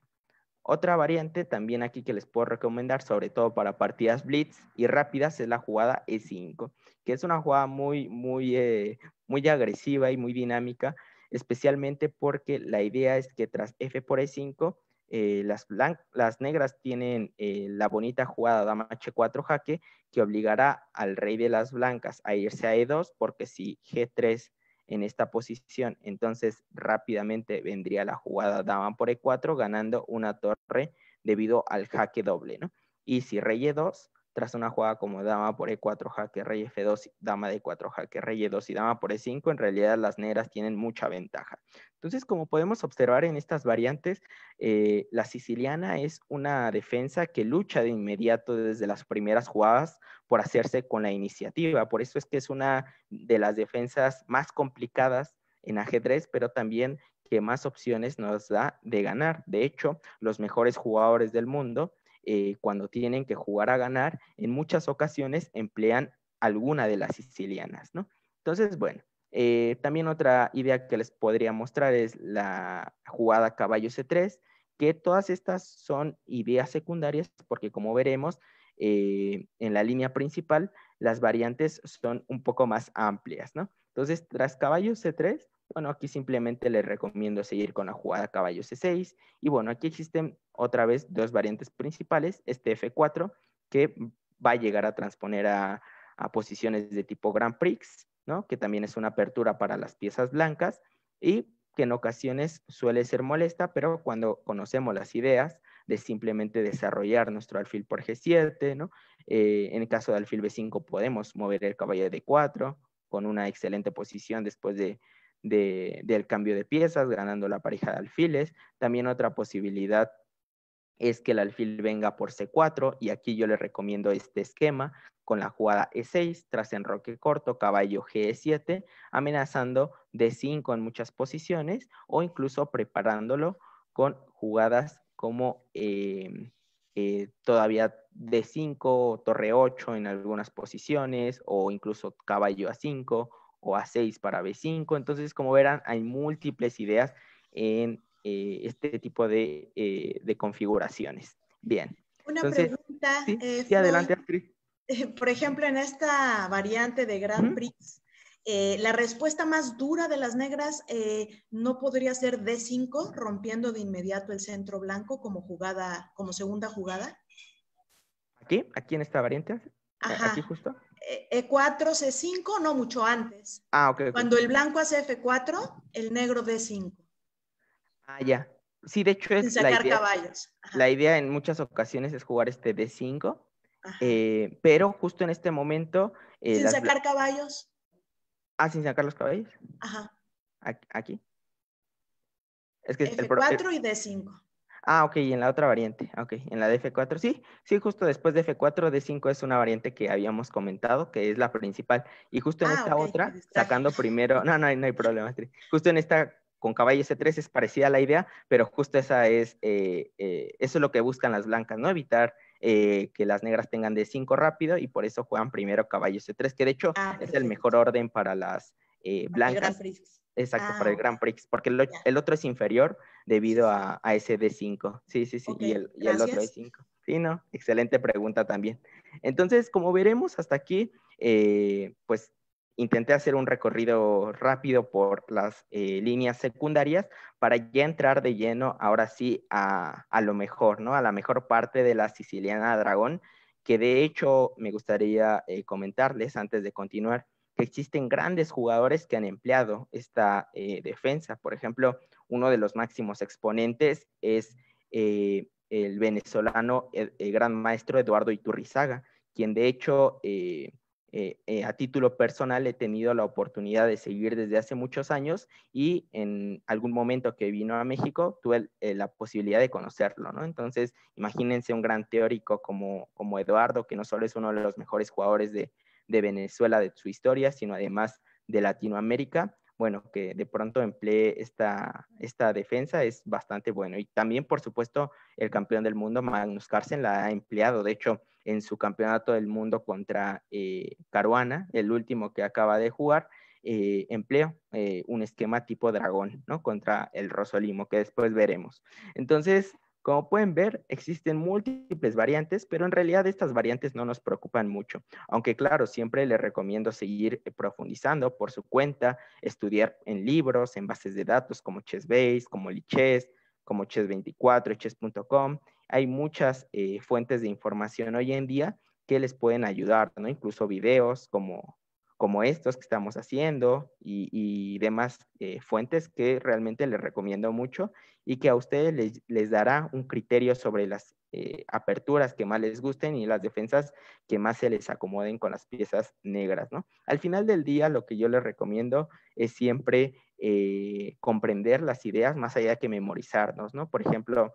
Otra variante también aquí que les puedo recomendar, sobre todo para partidas blitz y rápidas, es la jugada E5, que es una jugada muy, muy, eh, muy agresiva y muy dinámica, especialmente porque la idea es que tras F por E5, eh, las, las, negras tienen eh, la bonita jugada dama H4 jaque, que obligará al rey de las blancas a irse a E2, porque si G3 en esta posición. Entonces rápidamente vendría la jugada dama por e4 ganando una torre debido al jaque doble, ¿no? Y si rey e2, tras una jugada como dama por e4, jaque rey f2, dama de 4 e jaque rey e2 y dama por e5, en realidad las negras tienen mucha ventaja. Entonces, como podemos observar en estas variantes, eh, la siciliana es una defensa que lucha de inmediato desde las primeras jugadas por hacerse con la iniciativa. Por eso es que es una de las defensas más complicadas en ajedrez, pero también que más opciones nos da de ganar. De hecho, los mejores jugadores del mundo eh, cuando tienen que jugar a ganar, en muchas ocasiones emplean alguna de las sicilianas, ¿no? Entonces, bueno, eh, también otra idea que les podría mostrar es la jugada caballo C3, que todas estas son ideas secundarias porque como veremos eh, en la línea principal, las variantes son un poco más amplias, ¿no? Entonces, tras caballo C3, bueno, aquí simplemente les recomiendo seguir con la jugada caballo C6. Y bueno, aquí existen otra vez dos variantes principales, este F4, que va a llegar a transponer a, posiciones de tipo Grand Prix, ¿no? que también es una apertura para las piezas blancas y que en ocasiones suele ser molesta, pero cuando conocemos las ideas de simplemente desarrollar nuestro alfil por G7, ¿no? Eh, en el caso de alfil B5 podemos mover el caballo de 4 con una excelente posición después de del cambio de piezas, ganando la pareja de alfiles. También otra posibilidad es que el alfil venga por C4 y aquí yo le recomiendo este esquema con la jugada E6 tras enroque corto, caballo G7, amenazando D5 en muchas posiciones o incluso preparándolo con jugadas como eh, eh, todavía D5, torre 8 en algunas posiciones o incluso caballo A5 o A6 para B5. Entonces, como verán, hay múltiples ideas en eh, este tipo eh, de, configuraciones. Bien. Una pregunta. Sí, adelante, Por ejemplo, en esta variante de Grand Prix, eh, la respuesta más dura de las negras no podría ser D5, rompiendo de inmediato el centro blanco como jugada, como segunda jugada. ¿Aquí? ¿Aquí en esta variante? ¿Aquí justo? E4, C5, no mucho antes. Ah, ok. Cuando el blanco hace F4, el negro D5. Ah, ya. Sí, de hecho es Sin sacar caballos. La idea en muchas ocasiones es jugar este D5, eh, pero justo en este momento... Eh, sin sacar caballos. Ah, sin sacar los caballos. Ajá. Aquí. Es que eh, F4 y D5. Ah, ok, y en la otra variante, ok, en la de F4, sí, sí, justo después de F4, D5 es una variante que habíamos comentado, que es la principal, y justo en ah, esta otra, sacando primero, no, no, no hay problema, justo en esta con caballo C3 es parecida la idea, pero justo esa es, eh, eh, eso es lo que buscan las blancas, ¿no? Evitar eh, que las negras tengan D5 rápido y por eso juegan primero caballo C3, que de hecho ah, es el mejor orden para las blancas. Exacto, para el ah, Grand Prix, porque el, otro es inferior debido a, ese D5. Sí, sí, sí, y, el, otro es 5. Sí, no, excelente pregunta también. Entonces, como veremos hasta aquí, eh, pues intenté hacer un recorrido rápido por las eh, líneas secundarias para ya entrar de lleno ahora sí a, lo mejor, ¿no? A la mejor parte de la siciliana dragón, que de hecho me gustaría eh, comentarles antes de continuar existen grandes jugadores que han empleado esta eh, defensa. Por ejemplo, uno de los máximos exponentes es eh, el venezolano, el, gran maestro Eduardo Iturrizaga, quien de hecho eh, a título personal he tenido la oportunidad de seguir desde hace muchos años y en algún momento que vino a México tuve la posibilidad de conocerlo, ¿no? Entonces, imagínense un gran teórico como, como Eduardo, que no solo es uno de los mejores jugadores de, de Venezuela, de su historia, sino además de Latinoamérica. Bueno, que de pronto emplee esta, esta defensa es bastante bueno. Y también, por supuesto, el campeón del mundo, Magnus Carlsen, la ha empleado. De hecho, en su campeonato del mundo contra eh, Caruana, el último que acaba de jugar, eh, empleó eh, un esquema tipo dragón, ¿no? Contra el Rosolimo, que después veremos. Entonces, como pueden ver, existen múltiples variantes, pero en realidad estas variantes no nos preocupan mucho, aunque claro, siempre les recomiendo seguir eh, profundizando por su cuenta, estudiar en libros, en bases de datos como Chessbase, como Lichess, como Chess24, Chess.com. Hay muchas eh, fuentes de información hoy en día que les pueden ayudar, ¿no? Incluso videos como como estos que estamos haciendo y, demás eh, fuentes que realmente les recomiendo mucho y que a ustedes les, dará un criterio sobre las eh, aperturas que más les gusten y las defensas que más se les acomoden con las piezas negras, Al final del día lo que yo les recomiendo es siempre eh, comprender las ideas más allá que memorizarnos, Por ejemplo,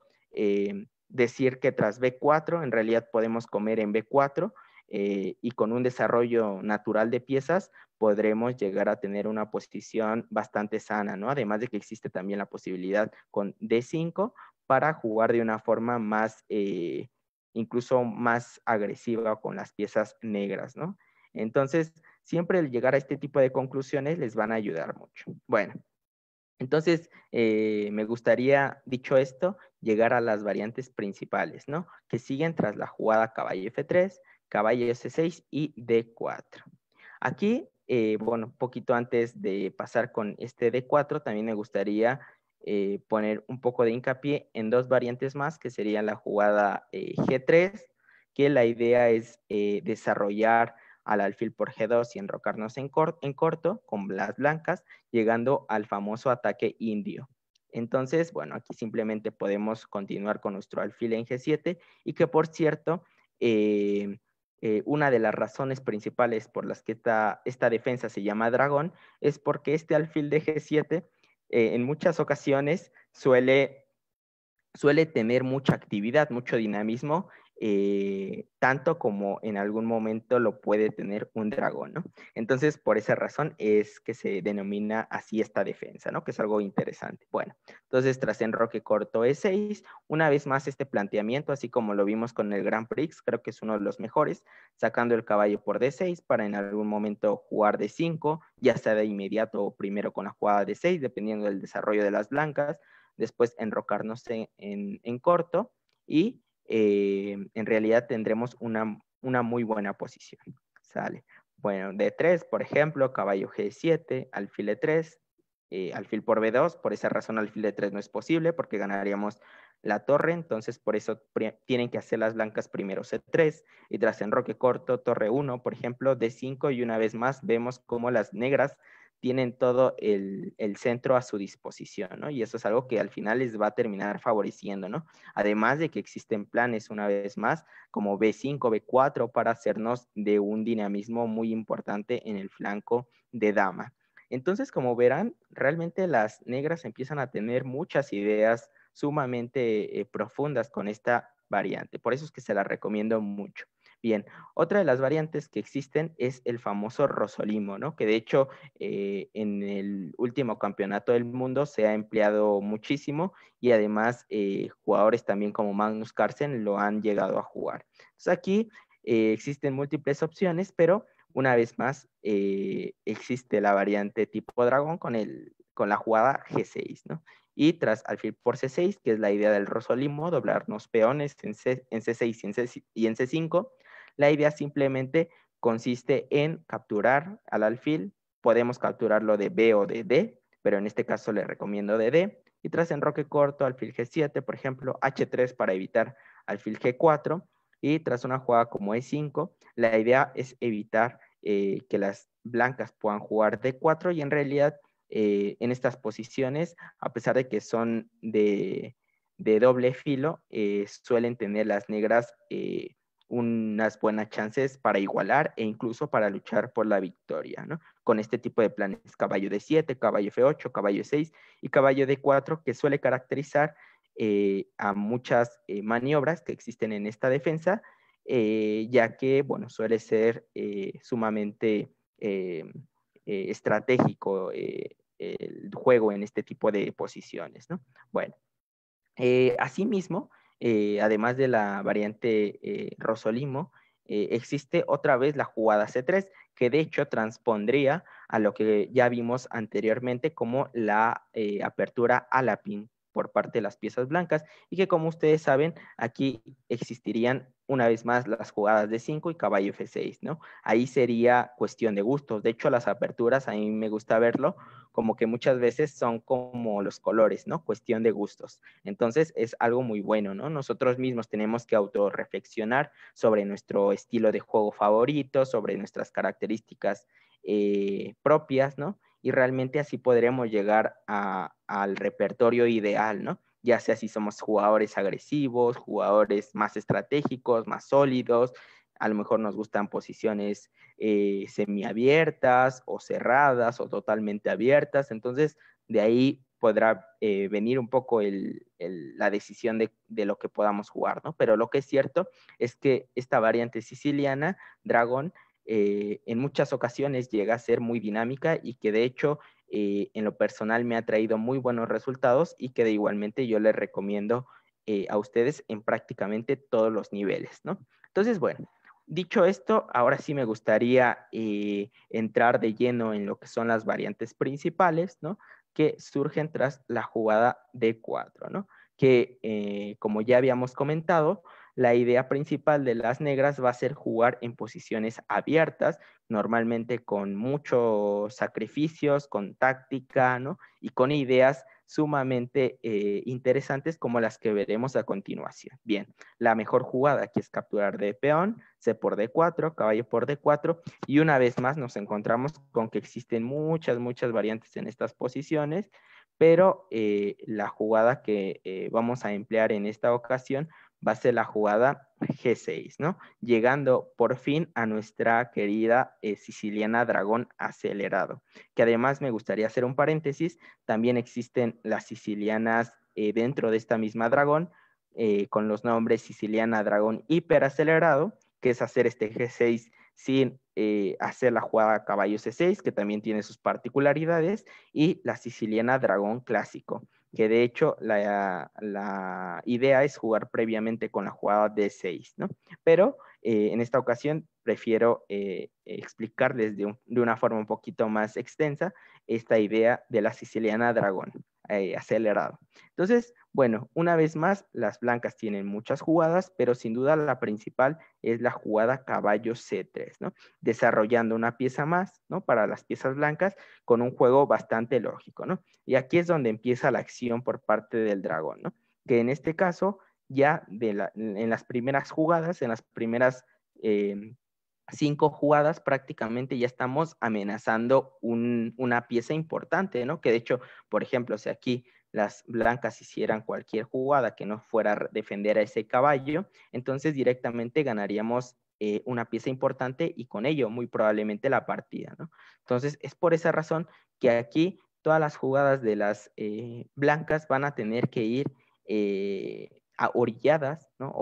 decir que tras B4 en realidad podemos comer en B4 eh, y con un desarrollo natural de piezas podremos llegar a tener una posición bastante sana, ¿no? Además de que existe también la posibilidad con D5 para jugar de una forma más, eh, incluso más agresiva con las piezas negras, ¿no? Entonces, siempre el llegar a este tipo de conclusiones les van a ayudar mucho. Bueno, entonces eh, me gustaría, dicho esto, llegar a las variantes principales, ¿no? Que siguen tras la jugada caballo F3, caballo C6 y D4. Aquí, eh, bueno, un poquito antes de pasar con este D4, también me gustaría eh, poner un poco de hincapié en dos variantes más, que serían la jugada eh, G3, que la idea es desarrollar al alfil por G2 y enrocarnos en, en corto con las blancas, llegando al famoso ataque indio. Entonces, bueno, aquí simplemente podemos continuar con nuestro alfil en G7 y que por cierto, eh, una de las razones principales por las que esta, defensa se llama dragón es porque este alfil de G7 eh, en muchas ocasiones suele, suele tener mucha actividad, mucho dinamismo eh, tanto como en algún momento lo puede tener un dragón, ¿no? Entonces, por esa razón es que se denomina así esta defensa, ¿no? Que es algo interesante. Bueno, entonces tras enroque corto E6, una vez más este planteamiento, así como lo vimos con el Grand Prix, creo que es uno de los mejores, sacando el caballo por D6 para en algún momento jugar de 5, ya sea de inmediato o primero con la jugada de 6, dependiendo del desarrollo de las blancas, después enrocarnos en, en corto y eh, en realidad tendremos una, muy buena posición. ¿Sale? Bueno, D3, por ejemplo, caballo G7, alfil E3, eh, alfil por B2, por esa razón alfil e 3 no es posible porque ganaríamos la torre, entonces por eso tienen que hacer las blancas primero C3 y tras enroque corto, torre 1, por ejemplo, D5 y una vez más vemos cómo las negras tienen todo el, centro a su disposición, ¿no? Y eso es algo que al final les va a terminar favoreciendo, ¿no? Además de que existen planes, una vez más, como B5, B4, para hacernos de un dinamismo muy importante en el flanco de dama. Entonces, como verán, realmente las negras empiezan a tener muchas ideas sumamente eh, profundas con esta variante. Por eso es que se la recomiendo mucho. Bien, otra de las variantes que existen es el famoso rosolimo, ¿no? Que de hecho eh, en el último campeonato del mundo se ha empleado muchísimo y además eh, jugadores también como Magnus Carlsen lo han llegado a jugar. Entonces aquí eh, existen múltiples opciones, pero una vez más existe la variante tipo dragón con, la jugada G6, ¿no? y tras alfil por C6, que es la idea del rosolimo, doblarnos peones en, C, 6 y en, C, 5 la idea simplemente consiste en capturar al alfil. Podemos capturarlo de B o de D, pero en este caso le recomiendo de D. Y tras enroque corto, alfil G7, por ejemplo, H3 para evitar alfil G4. Y tras una jugada como E5, la idea es evitar eh, que las blancas puedan jugar D4 y en realidad eh, en estas posiciones, a pesar de que son de, doble filo, eh, suelen tener las negras unas buenas chances para igualar e incluso para luchar por la victoria, ¿no? Con este tipo de planes, caballo de 7, caballo F8, caballo 6 y caballo de 4, que suele caracterizar eh, a muchas eh, maniobras que existen en esta defensa, eh, ya que, bueno, suele ser sumamente estratégico el juego en este tipo de posiciones, ¿no? Bueno, asimismo, eh, además de la variante eh, Rosolimo, eh, existe otra vez la jugada C3, que de hecho transpondría a lo que ya vimos anteriormente como la apertura a la pin por parte de las piezas blancas y que como ustedes saben, aquí existirían una vez más las jugadas de 5 y caballo F6, ¿no? Ahí sería cuestión de gustos. De hecho, las aperturas, a mí me gusta verlo, como que muchas veces son como los colores, ¿no? Cuestión de gustos. Entonces, es algo muy bueno, ¿no? Nosotros mismos tenemos que autorreflexionar sobre nuestro estilo de juego favorito, sobre nuestras características eh, propias, ¿no? Y realmente así podremos llegar a, al repertorio ideal, ¿no? ya sea si somos jugadores agresivos, jugadores más estratégicos, más sólidos, a lo mejor nos gustan posiciones eh, semiabiertas o cerradas o totalmente abiertas, entonces de ahí podrá eh, venir un poco la decisión de, lo que podamos jugar, ¿no? Pero lo que es cierto es que esta variante siciliana, dragón, eh, en muchas ocasiones llega a ser muy dinámica y que de hecho eh, en lo personal me ha traído muy buenos resultados y que de igualmente yo les recomiendo eh, a ustedes en prácticamente todos los niveles, ¿no? Entonces, bueno, dicho esto, ahora sí me gustaría eh, entrar de lleno en lo que son las variantes principales, ¿no? Que surgen tras la jugada d 4, ¿no? Que, como ya habíamos comentado, la idea principal de las negras va a ser jugar en posiciones abiertas, normalmente con muchos sacrificios, con táctica, ¿no? Y con ideas sumamente eh, interesantes como las que veremos a continuación. Bien, la mejor jugada aquí es capturar de peón, C por D4, caballo por D4 y una vez más nos encontramos con que existen muchas, muchas variantes en estas posiciones, pero eh, la jugada que eh, vamos a emplear en esta ocasión va a ser la jugada G6, ¿no? Llegando por fin a nuestra querida eh, siciliana dragón acelerado, que además me gustaría hacer un paréntesis, también existen las sicilianas eh, dentro de esta misma dragón, eh, con los nombres siciliana dragón hiperacelerado, que es hacer este G6 sin hacer la jugada caballo C6, que también tiene sus particularidades, y la siciliana dragón clásico, que de hecho la, idea es jugar previamente con la jugada d 6 ¿no? Pero eh, en esta ocasión prefiero eh, explicarles de, una forma un poquito más extensa esta idea de la siciliana dragón. Eh, acelerado. Entonces, bueno, una vez más, las blancas tienen muchas jugadas, pero sin duda la principal es la jugada caballo C3, ¿no? Desarrollando una pieza más, ¿no? Para las piezas blancas con un juego bastante lógico, ¿no? Y aquí es donde empieza la acción por parte del dragón, ¿no? Que en este caso, ya de en las primeras jugadas, en las primeras em, cinco jugadas prácticamente ya estamos amenazando una pieza importante, ¿no? Que de hecho, por ejemplo, si aquí las blancas hicieran cualquier jugada que no fuera defender a ese caballo, entonces directamente ganaríamos eh, una pieza importante y con ello muy probablemente la partida, ¿no? Entonces es por esa razón que aquí todas las jugadas de las eh, blancas van a tener que ir eh, a orilladas, ¿no?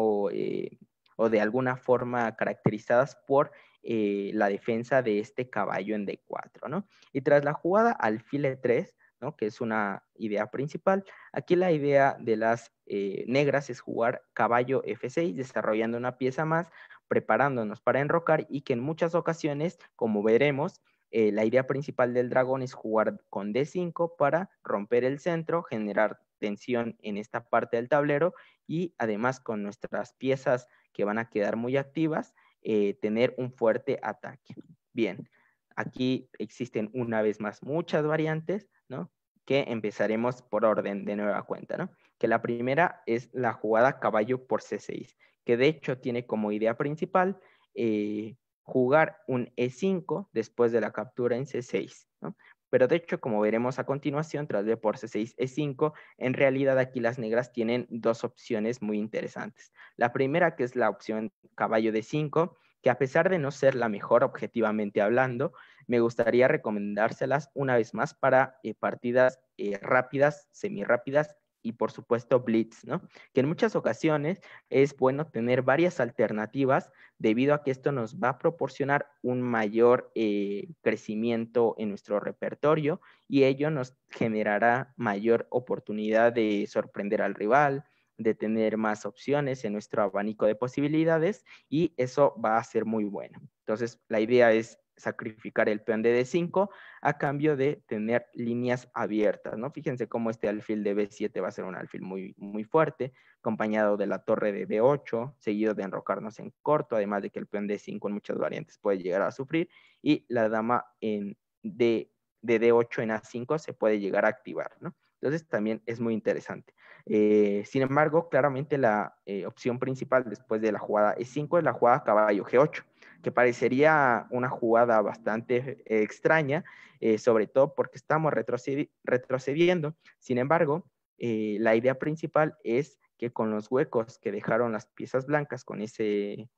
o de alguna forma caracterizadas por eh, la defensa de este caballo en D4, ¿no? Y tras la jugada al E3, ¿no? Que es una idea principal. Aquí la idea de las eh, negras es jugar caballo F6, desarrollando una pieza más, preparándonos para enrocar y que en muchas ocasiones, como veremos, eh, la idea principal del dragón es jugar con D5 para romper el centro, generar tensión en esta parte del tablero y además con nuestras piezas que van a quedar muy activas, eh, tener un fuerte ataque. Bien, aquí existen una vez más muchas variantes, ¿no? Que empezaremos por orden de nueva cuenta, ¿no? Que la primera es la jugada caballo por C6, que de hecho tiene como idea principal eh, jugar un E5 después de la captura en C6, ¿no? pero de hecho, como veremos a continuación, tras de por C6, E5, en realidad aquí las negras tienen dos opciones muy interesantes. La primera, que es la opción caballo de 5 que a pesar de no ser la mejor objetivamente hablando, me gustaría recomendárselas una vez más para eh, partidas partidas eh, semi rápidas, semirápidas y por supuesto Blitz, ¿no? Que en muchas ocasiones es bueno tener varias alternativas debido a que esto nos va a proporcionar un mayor eh, crecimiento en nuestro repertorio y ello nos generará mayor oportunidad de sorprender al rival, de tener más opciones en nuestro abanico de posibilidades y eso va a ser muy bueno. Entonces, la idea es sacrificar el peón de D5 a cambio de tener líneas abiertas, ¿no? Fíjense cómo este alfil de B7 va a ser un alfil muy, muy fuerte, acompañado de la torre de B8, seguido de enrocarnos en corto, además de que el peón D5 en muchas variantes puede llegar a sufrir, y la dama en de, de D8 en A5 se puede llegar a activar, ¿no? Entonces también es muy interesante. Eh, sin embargo, claramente la eh, opción principal después de la jugada E5 es la jugada caballo G8, que parecería una jugada bastante extraña, eh, sobre todo porque estamos retrocediendo. Sin embargo, eh, la idea principal es que con los huecos que dejaron las piezas blancas con ese,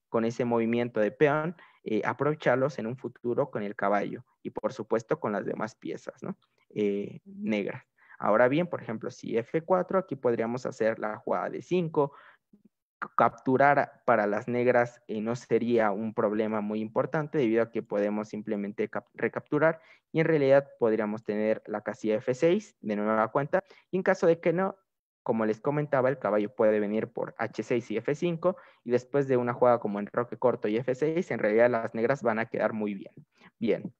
movimiento de peón, eh, aprovecharlos en un futuro con el caballo y por supuesto con las demás piezas ¿no? negras. Ahora bien, por ejemplo, si F4, aquí podríamos hacer la jugada de 5, capturar para las negras eh, no sería un problema muy importante debido a que podemos simplemente recapturar y en realidad podríamos tener la casilla F6 de nueva cuenta y en caso de que no, como les comentaba, el caballo puede venir por H6 y F5 y después de una jugada como en roque corto y F6, en realidad las negras van a quedar muy bien. Bien,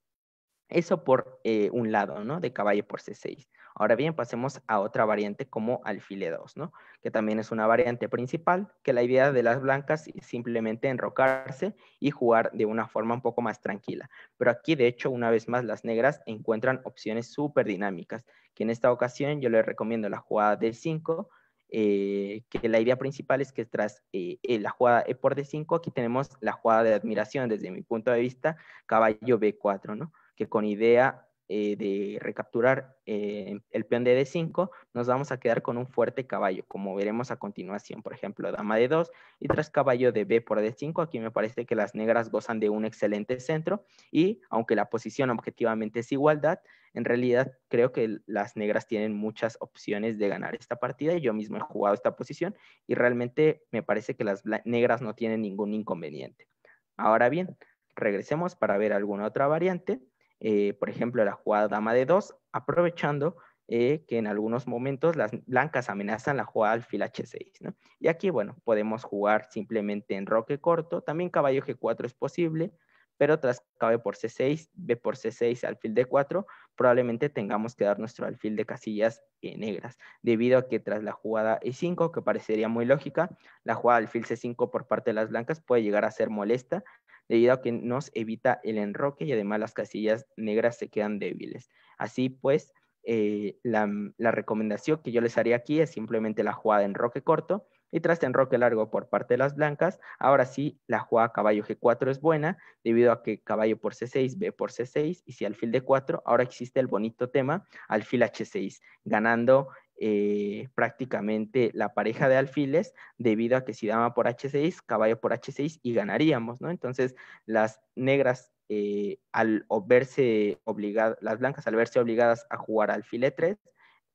eso por eh, un lado, ¿no? De caballo por C6. Ahora bien, pasemos a otra variante como alfile 2, Que también es una variante principal, que la idea de las blancas es simplemente enrocarse y jugar de una forma un poco más tranquila. Pero aquí, de hecho, una vez más, las negras encuentran opciones súper dinámicas, que en esta ocasión yo les recomiendo la jugada d 5, eh, que la idea principal es que tras eh, eh, la jugada E por D5, aquí tenemos la jugada de admiración desde mi punto de vista, caballo B4, Que con idea eh, de recapturar eh, el peón de D5, nos vamos a quedar con un fuerte caballo, como veremos a continuación. Por ejemplo, dama de 2 y tras caballo de B por D5. Aquí me parece que las negras gozan de un excelente centro y aunque la posición objetivamente es igualdad, en realidad creo que las negras tienen muchas opciones de ganar esta partida. y Yo mismo he jugado esta posición y realmente me parece que las negras no tienen ningún inconveniente. Ahora bien, regresemos para ver alguna otra variante. Eh, por ejemplo, la jugada dama de 2, aprovechando eh, que en algunos momentos las blancas amenazan la jugada alfil h6. Y aquí, bueno, podemos jugar simplemente en roque corto, también caballo g4 es posible, pero tras cabe por c6, b por c6, alfil d4, probablemente tengamos que dar nuestro alfil de casillas negras, debido a que tras la jugada e5, que parecería muy lógica, la jugada alfil c5 por parte de las blancas puede llegar a ser molesta debido a que nos evita el enroque y además las casillas negras se quedan débiles. Así pues, eh, la, recomendación que yo les haría aquí es simplemente la jugada enroque corto y tras enroque largo por parte de las blancas. Ahora sí, la jugada caballo G4 es buena debido a que caballo por C6, B por C6 y si alfil D4, ahora existe el bonito tema alfil H6, ganando eh, prácticamente la pareja de alfiles, debido a que si dama por h6, caballo por h6 y ganaríamos, ¿no? Entonces, las negras eh, al verse obligadas, las blancas al verse obligadas a jugar alfil 3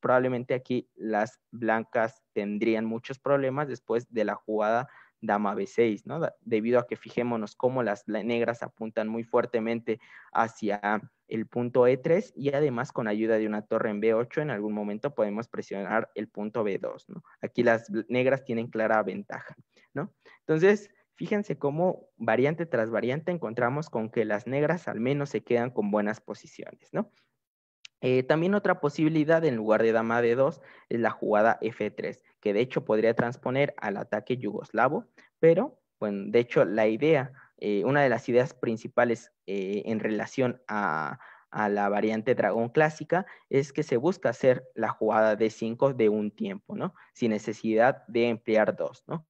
probablemente aquí las blancas tendrían muchos problemas después de la jugada dama B6, ¿no? Debido a que fijémonos cómo las negras apuntan muy fuertemente hacia el punto E3 y además con ayuda de una torre en B8 en algún momento podemos presionar el punto B2, ¿no? Aquí las negras tienen clara ventaja, ¿no? Entonces, fíjense cómo variante tras variante encontramos con que las negras al menos se quedan con buenas posiciones, ¿no? Eh, también otra posibilidad en lugar de dama D2 es la jugada F3 que de hecho podría transponer al ataque yugoslavo, pero, bueno, de hecho la idea, eh, una de las ideas principales eh, en relación a, la variante dragón clásica es que se busca hacer la jugada de 5 de un tiempo, ¿no? Sin necesidad de emplear dos, ¿no?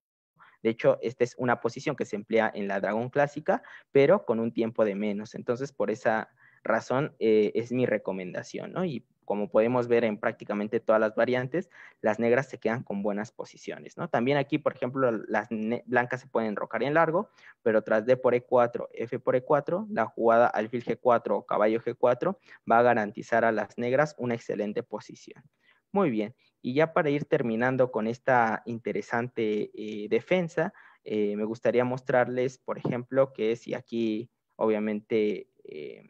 De hecho, esta es una posición que se emplea en la dragón clásica, pero con un tiempo de menos. Entonces, por esa razón eh, es mi recomendación, ¿no? Y como podemos ver en prácticamente todas las variantes, las negras se quedan con buenas posiciones, También aquí, por ejemplo, las blancas se pueden enrocar en largo, pero tras D por E4, F por E4, la jugada alfil G4 o caballo G4 va a garantizar a las negras una excelente posición. Muy bien, y ya para ir terminando con esta interesante eh, defensa, eh, me gustaría mostrarles, por ejemplo, que si aquí obviamente eh,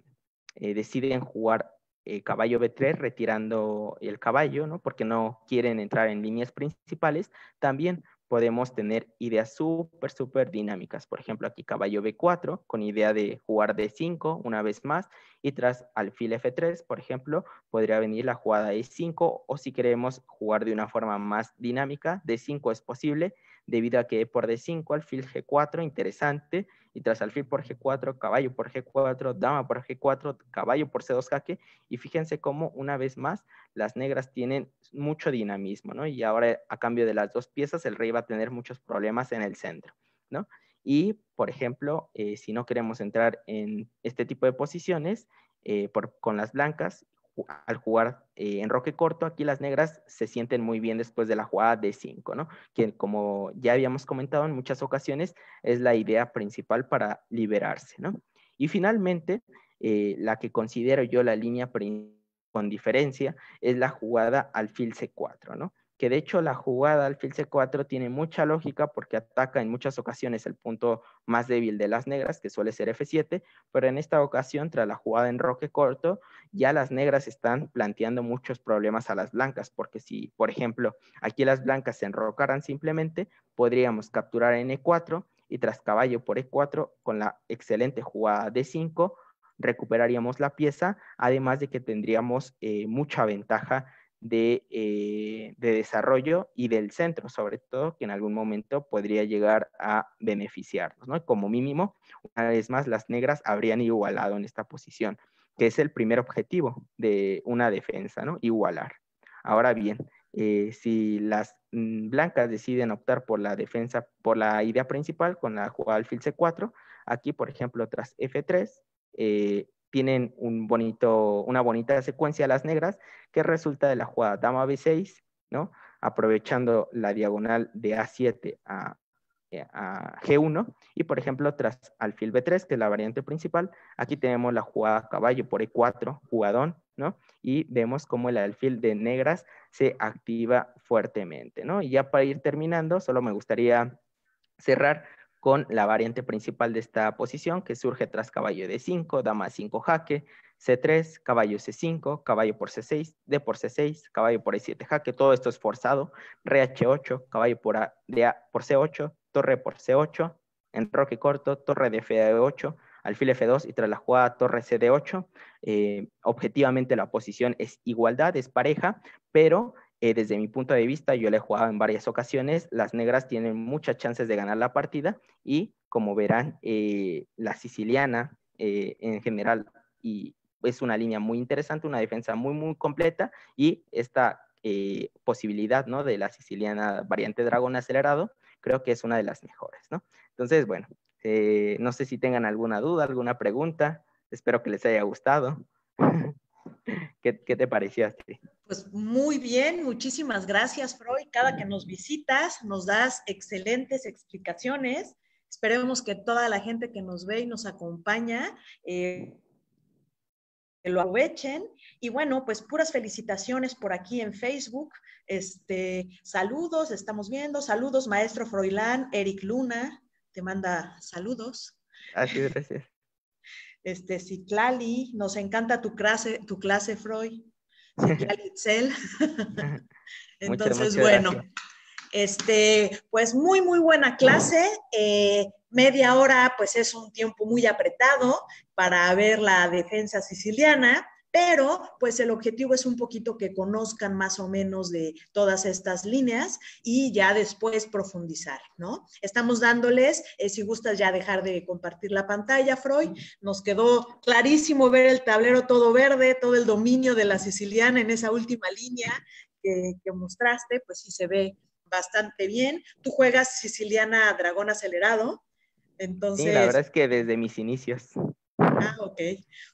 deciden jugar eh, caballo B3 retirando el caballo, ¿no? porque no quieren entrar en líneas principales, también podemos tener ideas súper, súper dinámicas. Por ejemplo, aquí caballo B4 con idea de jugar D5 una vez más y tras alfil F3, por ejemplo, podría venir la jugada E5 o si queremos jugar de una forma más dinámica, D5 es posible debido a que e por D5, alfil G4, interesante, y tras alfil por G4, caballo por G4, dama por G4, caballo por C2 jaque, y fíjense cómo una vez más las negras tienen mucho dinamismo, ¿no? Y ahora a cambio de las dos piezas el rey va a tener muchos problemas en el centro, ¿no? Y, por ejemplo, eh, si no queremos entrar en este tipo de posiciones, eh, por, con las blancas, al jugar eh, Roque corto, aquí las negras se sienten muy bien después de la jugada d 5, ¿no? Que como ya habíamos comentado en muchas ocasiones, es la idea principal para liberarse, ¿no? Y finalmente, eh, la que considero yo la línea con diferencia es la jugada alfil C4, ¿no? que de hecho la jugada alfil C4 tiene mucha lógica porque ataca en muchas ocasiones el punto más débil de las negras, que suele ser F7, pero en esta ocasión, tras la jugada en roque corto, ya las negras están planteando muchos problemas a las blancas, porque si, por ejemplo, aquí las blancas se enrocaran simplemente, podríamos capturar en E4 y tras caballo por E4, con la excelente jugada D5, recuperaríamos la pieza, además de que tendríamos eh, mucha ventaja eh, de, desarrollo y del centro, sobre todo, que en algún momento podría llegar a beneficiarnos, ¿no? Como mínimo, una vez más, las negras habrían igualado en esta posición, que es el primer objetivo de una defensa, ¿no? Igualar. Ahora bien, eh, si las mm, blancas deciden optar por la defensa, por la idea principal con la jugada alfil C4, aquí, por ejemplo, tras F3, tienen un bonito, una bonita secuencia de las negras que resulta de la jugada dama b6, ¿no? aprovechando la diagonal de a7 a, a eh, g1 y por ejemplo tras alfil b3 que es la variante principal, aquí tenemos la jugada caballo por e4, jugadón, ¿no? Y vemos cómo el alfil de negras se activa fuertemente, ¿no? Y ya para ir terminando, solo me gustaría cerrar con la variante principal de esta posición que surge tras caballo d 5, dama 5 jaque, C3, caballo C5, caballo por C6, D por C6, caballo por E7 jaque, todo esto es forzado, re H8, caballo por, de por C8, torre por C8, enroque corto, torre de F8, alfil F2 y tras la jugada torre CD8. Eh, objetivamente la posición es igualdad, es pareja, pero eh, desde mi punto de vista, yo la he jugado en varias ocasiones. Las negras tienen muchas chances de ganar la partida y, como verán, eh, la siciliana eh, en general y es una línea muy interesante, una defensa muy, muy completa y esta posibilidad ¿no? de la siciliana variante dragón acelerado creo que es una de las mejores. ¿no? Entonces, bueno, no sé si tengan alguna duda, alguna pregunta. Espero que les haya gustado. ¿Qué, qué te pareció a ti? Pues muy bien, muchísimas gracias, Freud. Cada que nos visitas nos das excelentes explicaciones. Esperemos que toda la gente que nos ve y nos acompaña eh, que lo aprovechen. Y bueno, pues puras felicitaciones por aquí en Facebook. Este, saludos, estamos viendo. Saludos, maestro Froilán, Eric Luna, te manda saludos. Así, gracias. Este, Citlali, nos encanta tu clase, tu clase, Freud. Entonces, bueno, este, pues muy, muy buena clase. Eh, media hora, pues es un tiempo muy apretado para ver la defensa siciliana pero pues el objetivo es un poquito que conozcan más o menos de todas estas líneas y ya después profundizar, ¿no? Estamos dándoles, eh, si gustas ya dejar de compartir la pantalla, Freud, nos quedó clarísimo ver el tablero todo verde, todo el dominio de la siciliana en esa última línea que, que mostraste, pues sí se ve bastante bien. Tú juegas siciliana dragón acelerado, entonces... Sí, la verdad es que desde mis inicios. Ah, ok.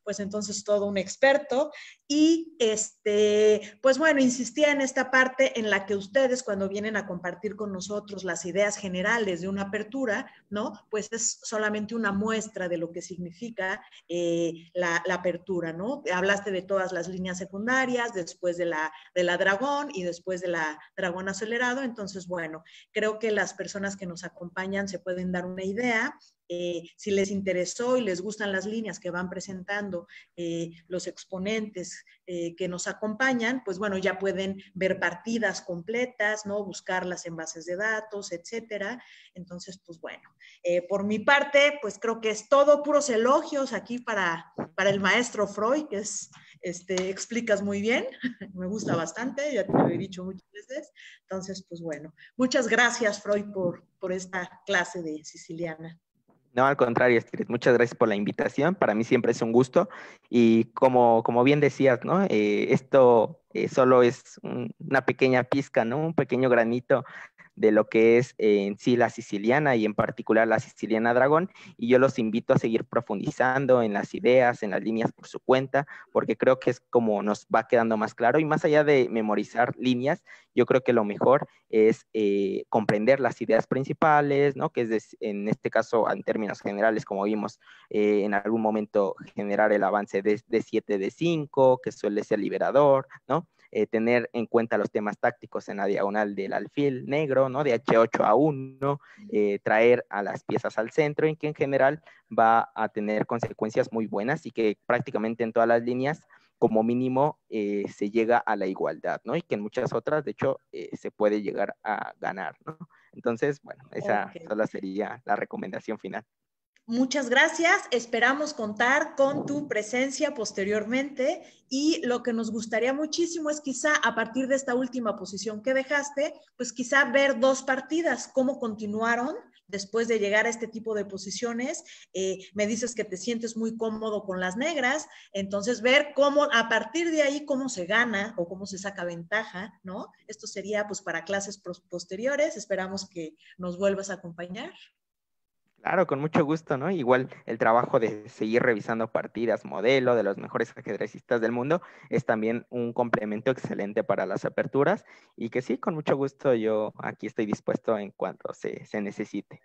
Pues entonces todo un experto. Y este, pues bueno, insistía en esta parte en la que ustedes cuando vienen a compartir con nosotros las ideas generales de una apertura, ¿no? Pues es solamente una muestra de lo que significa eh, la, apertura, ¿no? Hablaste de todas las líneas secundarias, después de la, de la dragón y después de la dragón acelerado. Entonces, bueno, creo que las personas que nos acompañan se pueden dar una idea. Eh, si les interesó y les gustan las líneas, que van presentando eh, los exponentes eh, que nos acompañan, pues bueno, ya pueden ver partidas completas, ¿no? Buscarlas en bases de datos, etcétera. Entonces, pues bueno, eh, por mi parte, pues creo que es todo puros elogios aquí para, para el maestro Freud, que es, este, explicas muy bien, me gusta bastante, ya te lo he dicho muchas veces. Entonces, pues bueno, muchas gracias Freud por, por esta clase de siciliana. No, al contrario, muchas gracias por la invitación. Para mí siempre es un gusto. Y como, como bien decías, ¿no? Eh, esto eh, solo es una pequeña pizca, ¿no? Un pequeño granito de lo que es eh, en sí la siciliana y en particular la siciliana dragón. Y yo los invito a seguir profundizando en las ideas, en las líneas por su cuenta, porque creo que es como nos va quedando más claro. Y más allá de memorizar líneas, yo creo que lo mejor es eh, comprender las ideas principales, ¿no? Que es en este caso, en términos generales, como vimos, eh, en algún momento generar el avance de, de 7 de 5, que suele ser liberador, ¿no? Eh, tener en cuenta los temas tácticos en la diagonal del alfil negro, ¿no? De H8 a 1, eh, traer a las piezas al centro, y que en general va a tener consecuencias muy buenas y que prácticamente en todas las líneas como mínimo eh, se llega a la igualdad, ¿no? Y que en muchas otras, de hecho, se puede llegar a ganar, ¿no? Entonces, bueno, esa sería la recomendación final. Muchas gracias. Esperamos contar con tu presencia posteriormente y lo que nos gustaría muchísimo es quizá a partir de esta última posición que dejaste, pues quizá ver dos partidas, cómo continuaron después de llegar a este tipo de posiciones. Eh, me dices que te sientes muy cómodo con las negras, entonces ver cómo a partir de ahí cómo se gana o cómo se saca ventaja, ¿no? Esto sería pues para clases posteriores. Esperamos que nos vuelvas a acompañar. Claro, con mucho gusto, ¿no? Igual el trabajo de seguir revisando partidas, modelo de los mejores ajedrecistas del mundo, es también un complemento excelente para las aperturas y que sí, con mucho gusto yo aquí estoy dispuesto en cuanto se, necesite.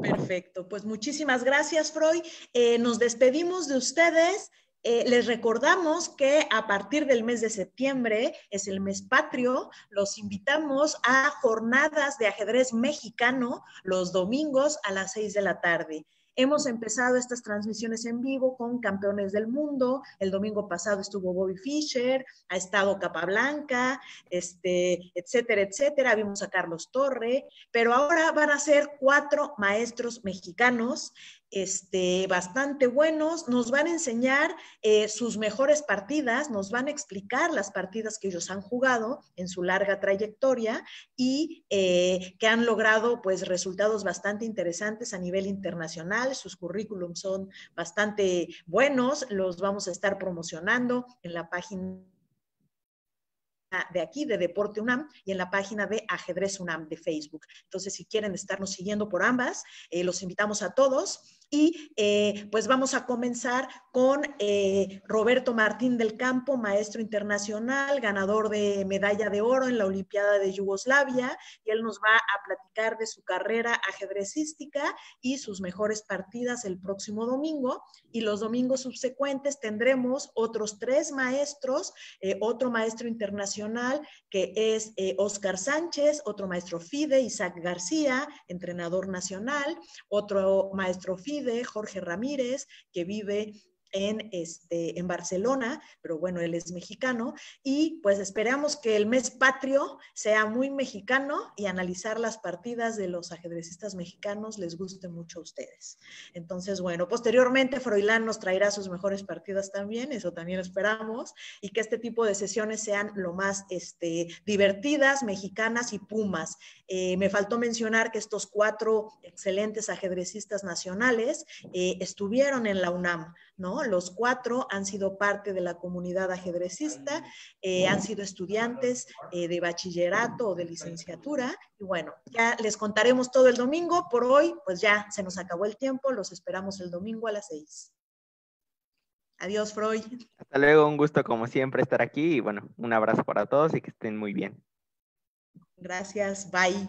Perfecto, pues muchísimas gracias, Freud. Eh, nos despedimos de ustedes eh, les recordamos que a partir del mes de septiembre es el mes patrio. Los invitamos a jornadas de ajedrez mexicano los domingos a las 6 de la tarde. Hemos empezado estas transmisiones en vivo con campeones del mundo. El domingo pasado estuvo Bobby Fischer, ha estado Capablanca, este, etcétera, etcétera. Vimos a Carlos Torre, pero ahora van a ser cuatro maestros mexicanos este, bastante buenos, nos van a enseñar eh, sus mejores partidas, nos van a explicar las partidas que ellos han jugado en su larga trayectoria y eh, que han logrado pues resultados bastante interesantes a nivel internacional sus currículums son bastante buenos, los vamos a estar promocionando en la página de aquí, de Deporte UNAM, y en la página de Ajedrez UNAM de Facebook. Entonces, si quieren estarnos siguiendo por ambas, eh, los invitamos a todos. Y eh, pues vamos a comenzar con eh, Roberto Martín del Campo, maestro internacional, ganador de medalla de oro en la Olimpiada de Yugoslavia, y él nos va a platicar de su carrera ajedrecística y sus mejores partidas el próximo domingo. Y los domingos subsecuentes tendremos otros tres maestros, eh, otro maestro internacional que es Oscar Sánchez, otro maestro FIDE, Isaac García, entrenador nacional, otro maestro FIDE, de Jorge Ramírez, que vive en, este, en Barcelona, pero bueno, él es mexicano y pues esperamos que el mes patrio sea muy mexicano y analizar las partidas de los ajedrecistas mexicanos les guste mucho a ustedes. Entonces, bueno, posteriormente Froilán nos traerá sus mejores partidas también, eso también esperamos, y que este tipo de sesiones sean lo más este, divertidas, mexicanas y pumas. Eh, me faltó mencionar que estos cuatro excelentes ajedrecistas nacionales eh, estuvieron en la UNAM. Los cuatro han sido parte de la comunidad ajedrecista, eh, han sido estudiantes eh, de bachillerato o de licenciatura. Y bueno, ya les contaremos todo el domingo. Por hoy, pues ya se nos acabó el tiempo. Los esperamos el domingo a las seis. Adiós, Freud. Hasta luego, un gusto como siempre estar aquí y bueno, un abrazo para todos y que estén muy bien. Gracias, bye.